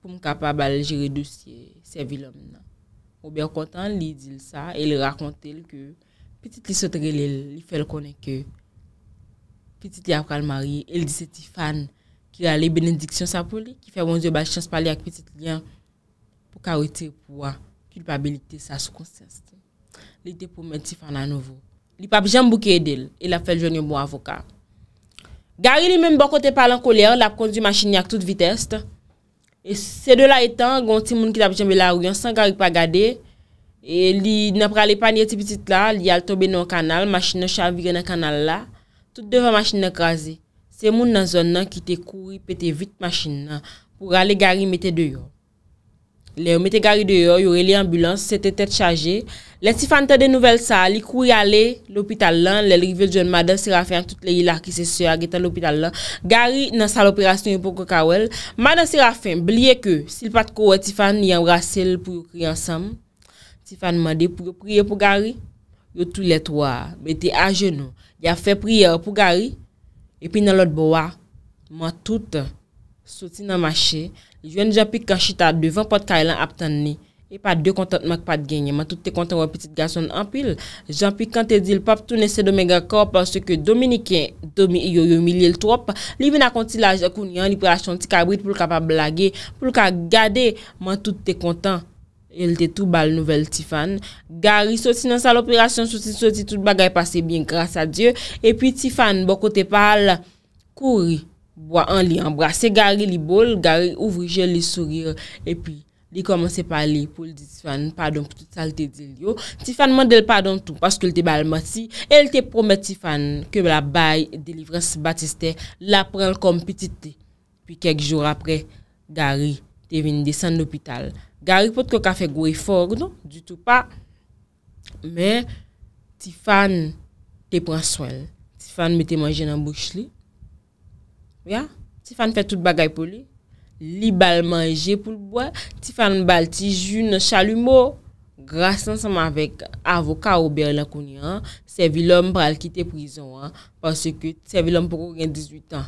pou m kapa bal jire dosye servi l'homme nan. Kou bèr kontan li dil sa e li rakon tel ke petit li sotre li fel konen ke Petit li avkal mari el di se Tifan ki ale benediksyon sa pou li Ki fe wons yo bachans pali ak petit liyan pou karite pou wa Kulpabilite sa sou konsenste Li te pou men Tifan an novo Li pap jen bouke edel e la fel jonyon bon avokal Gari li men bon bò kote palan koler la kondi masini ak tout viteste E se de la etan, gonti moun ki tap chanbe la ouyan, san gari pa gade, e li napra le panye ti pitit la, li al tobe nan kanal, machine chan vire nan kanal la, tout devan machine kaze. Se moun nan zon nan ki te koui, pe te vit machine nan, pou gali gari mette deyo. Le yo mette gari deyo, yo re li ambulans, se te tet chaje. Le Tifan te de nouvel sa, li kou yale l'opital lan, le l'rivel joun Mada Serafin an tout le yi la ki se sè a getan l'opital lan. Gari nan sal operasyon yon pou koka wel. Mada Serafin blye ke sil pat kowe Tifan yon rase l pou yon kri ansam. Tifan mande pou yon priye pou gari. Yo tou let waa, bete a jeno. Ya fe priye pou gari. Epi nan lot bo waa, man tout soti nan machè. Jwen janpik kan chita devan pot ka elan aptan ni. E pa de kontantman ki pat genye. Man tout te kontant wapetit gason anpil. Janpik kan te di lpap tou nese domen gakor. Paske Dominik yon yon milye l trop. Li vin akonti la jakouni an. Li pou rachon ti kabrit pou l ka pa blage. Pou l ka gade. Man tout te kontant. El te tou bal nouvel Tifan. Gari soti nan sal operasyon. Soti soti tout bagay pase bien. Gras a Diyo. E pi Tifan bokote pal. Kouri. Boa an li embrase, gari li bol, gari ouvri jel li sourir, epi li komanse pali pou l di Tifan, padon pou tout sa l te dil yo. Tifan mandel padon tou, paske l te balmati, el te promet Tifan ke la baye Deliverance Batiste la prel kom petit te. Pi kek jour apre, gari te vini desan l opital. Gari pot ke kafe gwe for nou, du tout pa, me Tifan te pran swen, Tifan me te manje nan bouch li, Vya, ti fan fè tout bagay pou li. Li bal manje pou l'bouè, ti fan bal ti june chalumeau. Gras ansanman vek avoka ouber lakouni an, sevi lom pral kite prizon an, pasè ke sevi lom pou kou gen 18 an.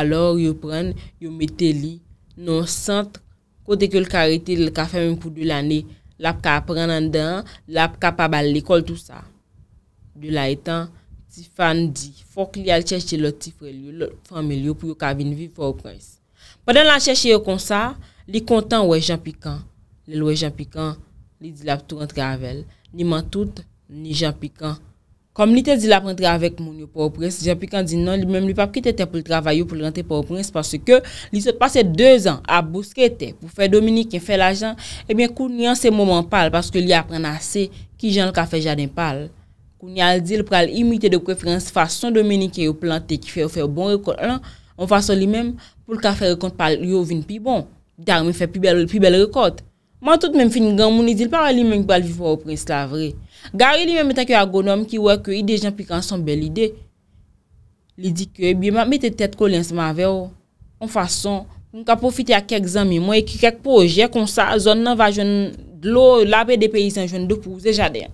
Alor, yo pren, yo meteli, non sent, kote ke l karite l ka fèm pou dou l anè, l ap ka apren an den, l ap ka pa bal l ekol tout sa. Dou la etan... Sifan di, fok li al chèche loti frel yo, loti famil yo pou yo kabin vi pou ou prens. Padan lan chèche yo konsa, li kontan wè Jean Pican. Lè l wè Jean Pican, li dilap tou rentre avel. Ni mantout, ni Jean Pican. Komite dilap rentre avek moun yo pou ou prens. Jean Pican di nan, li mèm li pap kit eten pou l travay yo pou l rentre pou ou prens. Pase ke li sote pase 2 an a bouskete pou fè Dominique, fè la jan. Ebyen eh kou ni an se mouman pal, paske li apren ase ki jan l kafe jaden pal. Koun yal dil pral imite de kwefrans fason domenike yo plante ki fè ou fè ou bon rekot an, an fason li menm pou lka fè rekont pal yo vin pi bon, di dar mi fè pi bel rekot. Man tout menm fin gen mouni dil pral li menm pou al vivwa ou prens la vre. Gar li menm etak yo agonom ki wè kwe ide jan pi kan son bel ide. Li di kwe, bi man mette tet kolens ma ve ou. An fason, moun ka profite a kek zan mi mwen e ki kek pou oje, kon sa zon nan vajon lo lape de peyi san joun dupou ze jadey.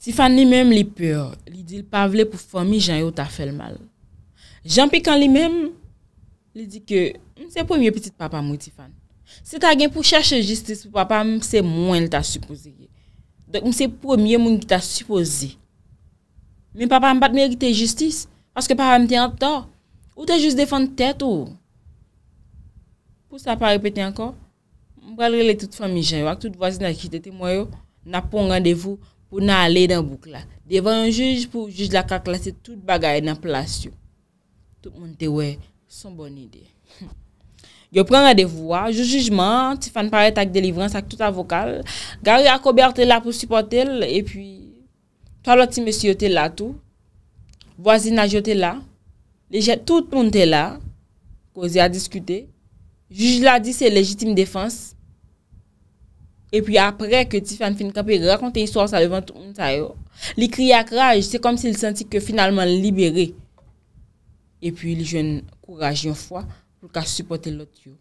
Sifan ni menm li peur, li di l pa vle pou fomi jan yo ta fel mal. Jean Pican li menm, li di ke, mse pou mye petit papa mou Tifan. Se ta gen pou chache justice pou papa, mse mwen ta supposye. Dok mse pou mye mwen ki ta supposye. Men papa mbat merite justice, paske papa mte anta. Ou te jous defan tet ou. Pou sa pa repete anko, mbrele le tout fomi jan yo, ak tout vwazi nan ki te temwayo, na pon gandevou, pou nan ale nan bouk la. Devan yon juj pou juj la ka klasi tout bagaye nan plasyon. Tout moun te wey, son bon ide. Gyo (laughs) pren radevouwa, juj jujman, ti fan pare tak delivrans ak tout avokal, gary ak obèr te la pou supportel, e pi, to alot ti mèsyo te la tou, vwazina yo te la, tout moun te la, kozi a diskute, juj la di se legitime defans, E pi apre ke ti fan fin kapi, raconte yiswa sa levante un tayo. Li kri ak raje, se kom si li senti ke finalman li liberi. E pi li jwen kouraj yon fwa, pou ka supporte lot yo.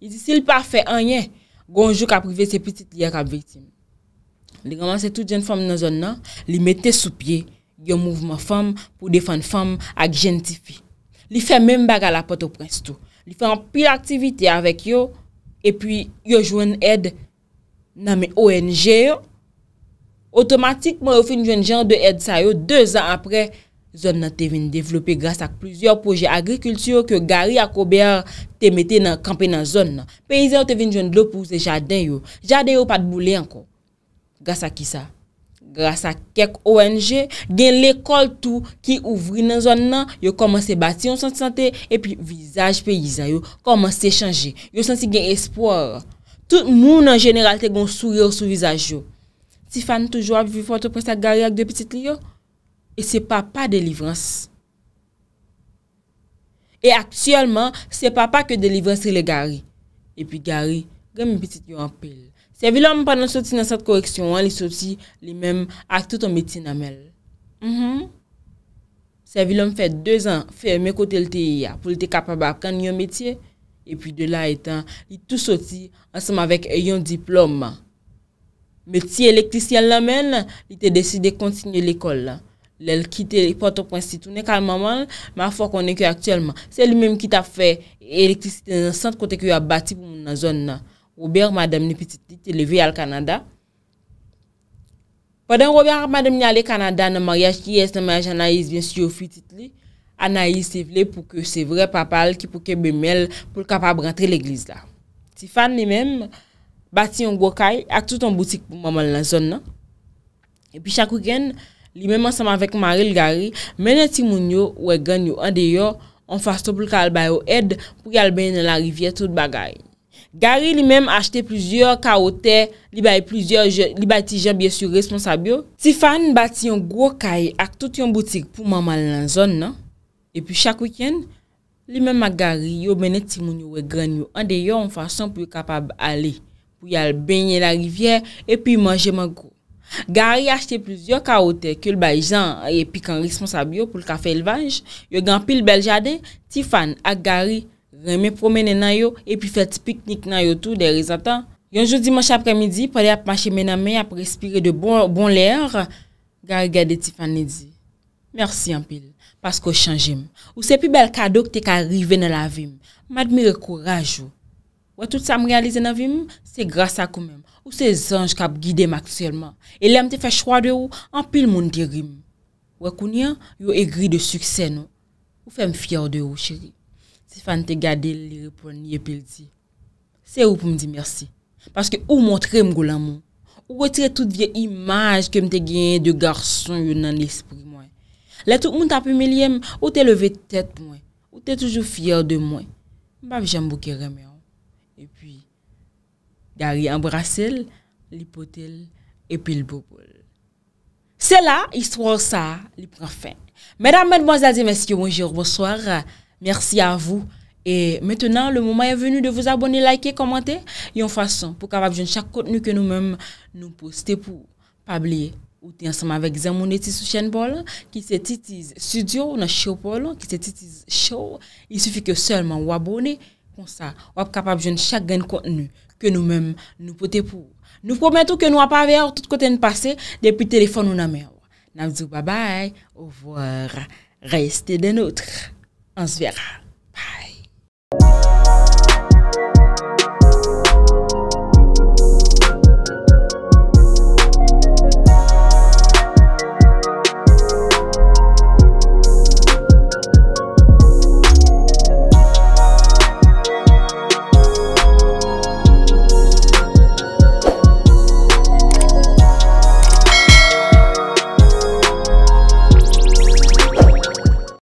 Li si li pa fe anye, gonjou ka prive se pitit li akap vektime. Li ramase tout jen fom nan zon nan, li mette sou pie, yo mouvman fom pou defan fom ak jen tipi. Li fe men baga la poto prens to. Li fe an pi l'aktivite avek yo, epi yo jwen ed nan me ONG yo, otomatikman yo fin jwen jan de ed sa yo, 2 an apre, zon nan te vin devlope grasa ak plizyo proje agrikultur ke gari ak obea te mete nan kampen nan zon nan. Peyizan yo te vin jwen lopou se jaden yo, jaden yo pat boule anko, grasa ki sa. Grasa kek ONG, gen l'ekol tou ki ouvri nan zon nan, yo komanse bati yon santi sante, epi vizaj pe yiza yo komanse chanje, yo santi gen espoor. Tout moun an general te kon souri yo sou vizaj yo. Tiffany toujwa vi foto presta gari ak de pitit li yo, e se papa de livrans. E aksyolman, se papa ke de livrans li le gari, epi gari gen mi pitit yo apel. Se vilom pa nan soti nan sat koreksyon, an li soti li men ak tout an metye nan men. Mm-hmm. Se vilom fe 2 an, fe men kote lte ya pou li te kapaba ak kan yon metye. E pi de la etan, li tout soti ansenman vek yon diploma. Metye elektrisyan la men, li te deside kontinye l'ekol. Le l kite, li pote pwensi tou ne kalman man, ma fwa konen ki aktuelman. Se li men ki ta fe elektrisyan nan sat kote ki yo abati pou moun nan zon nan. Roubèr madèm ni pi titli, te levè al Kanada. Padèm roubèr madèm ni alè Kanada nan maryaj ki yes nan maryaj Anaïs, bensi yo fi titli, Anaïs se vle pou ke se vre papal ki pou ke bemèl pou l kapab rentre l eglise la. Ti fan ni mèm, bati yon gwo kaj ak tout an boutik pou maman lan zon nan. E pi chakou gen, li mèm ansam avèk maryil gari, mènen ti moun yo ou e gen yo an de yo, an fastop pou l kalbè yo ed pou yal bèy nan la rivyè tout bagayi. Gary li menm achte plizyor kaote li bay plizyor li bati jan biye sou responsabyo. Tifan bati yon gwo kay ak tout yon boutik pou manman lan zon nan. E pi chak wikend, li menm ak Gary yo menne timoun yo we gran yo. Ande yo yon fason pou yo kapab ale pou yal benye la rivye e pi manje man go. Gary achte plizyor kaote ki yo l bay jan e pik an responsabyo pou l kafe el vaj. Yo gampil bel jade, Tifan ak Gary yon. reme promene nan yo, epi fet piknik nan yo tou de rizata. Yon joudi mons apremidi, pale ap mache mename ap respire de bon, bon leher, ga regade Tiffany di. Mersi anpil, pasko chanjim. Ou se pi bel kado te ka rive nan la vim. Madmire kouraj yo. Ou e tout sa mrealize nan vim, se grasa koumem. Ou se zanj kap gidem akselman. E lem te fe chwa de ou, anpil moun dirim. Ou e kounyen, yo egri de suksen. Ou fem fya ou de ou, chéri. Si fan te gade li repon li epil di. Se ou pou m di mersi. Paske ou montre m goulan moun. Ou wè tre tout vie imaj ke m te genye de garson yon nan l'espri mwen. Le tout moun tapu miliyem ou te leve tèt mwen. Ou te toujou fiyer de mwen. Mbap jambou kereme yon. E pi. Gari embrase l, li potel, epil bobol. Se la, histoire sa, li pran fin. Mèdame mèd mwazade mèske mwenjèr bonsoar. Mèdame mwazade mwenjèr bonsoar. Merci à vous. Et maintenant, le moment est venu de vous abonner, liker, commenter. Et en façon, pour capable de chaque contenu que nous-mêmes nous postez pour pas oublier. Ou t'es ensemble avec Zamoun sur chaîne Paul, qui c'est titise Studio, ou Paul, qui c'est titise Show. Il suffit que seulement vous abonnez, comme ça, vous êtes capable de chaque contenu que nous-mêmes nous postez pour. Nous promettons que nous n'avons pas vers tout côté de passer depuis le téléphone ou la mer. Nous bye bye, au revoir, restez de nôtres. ansveral.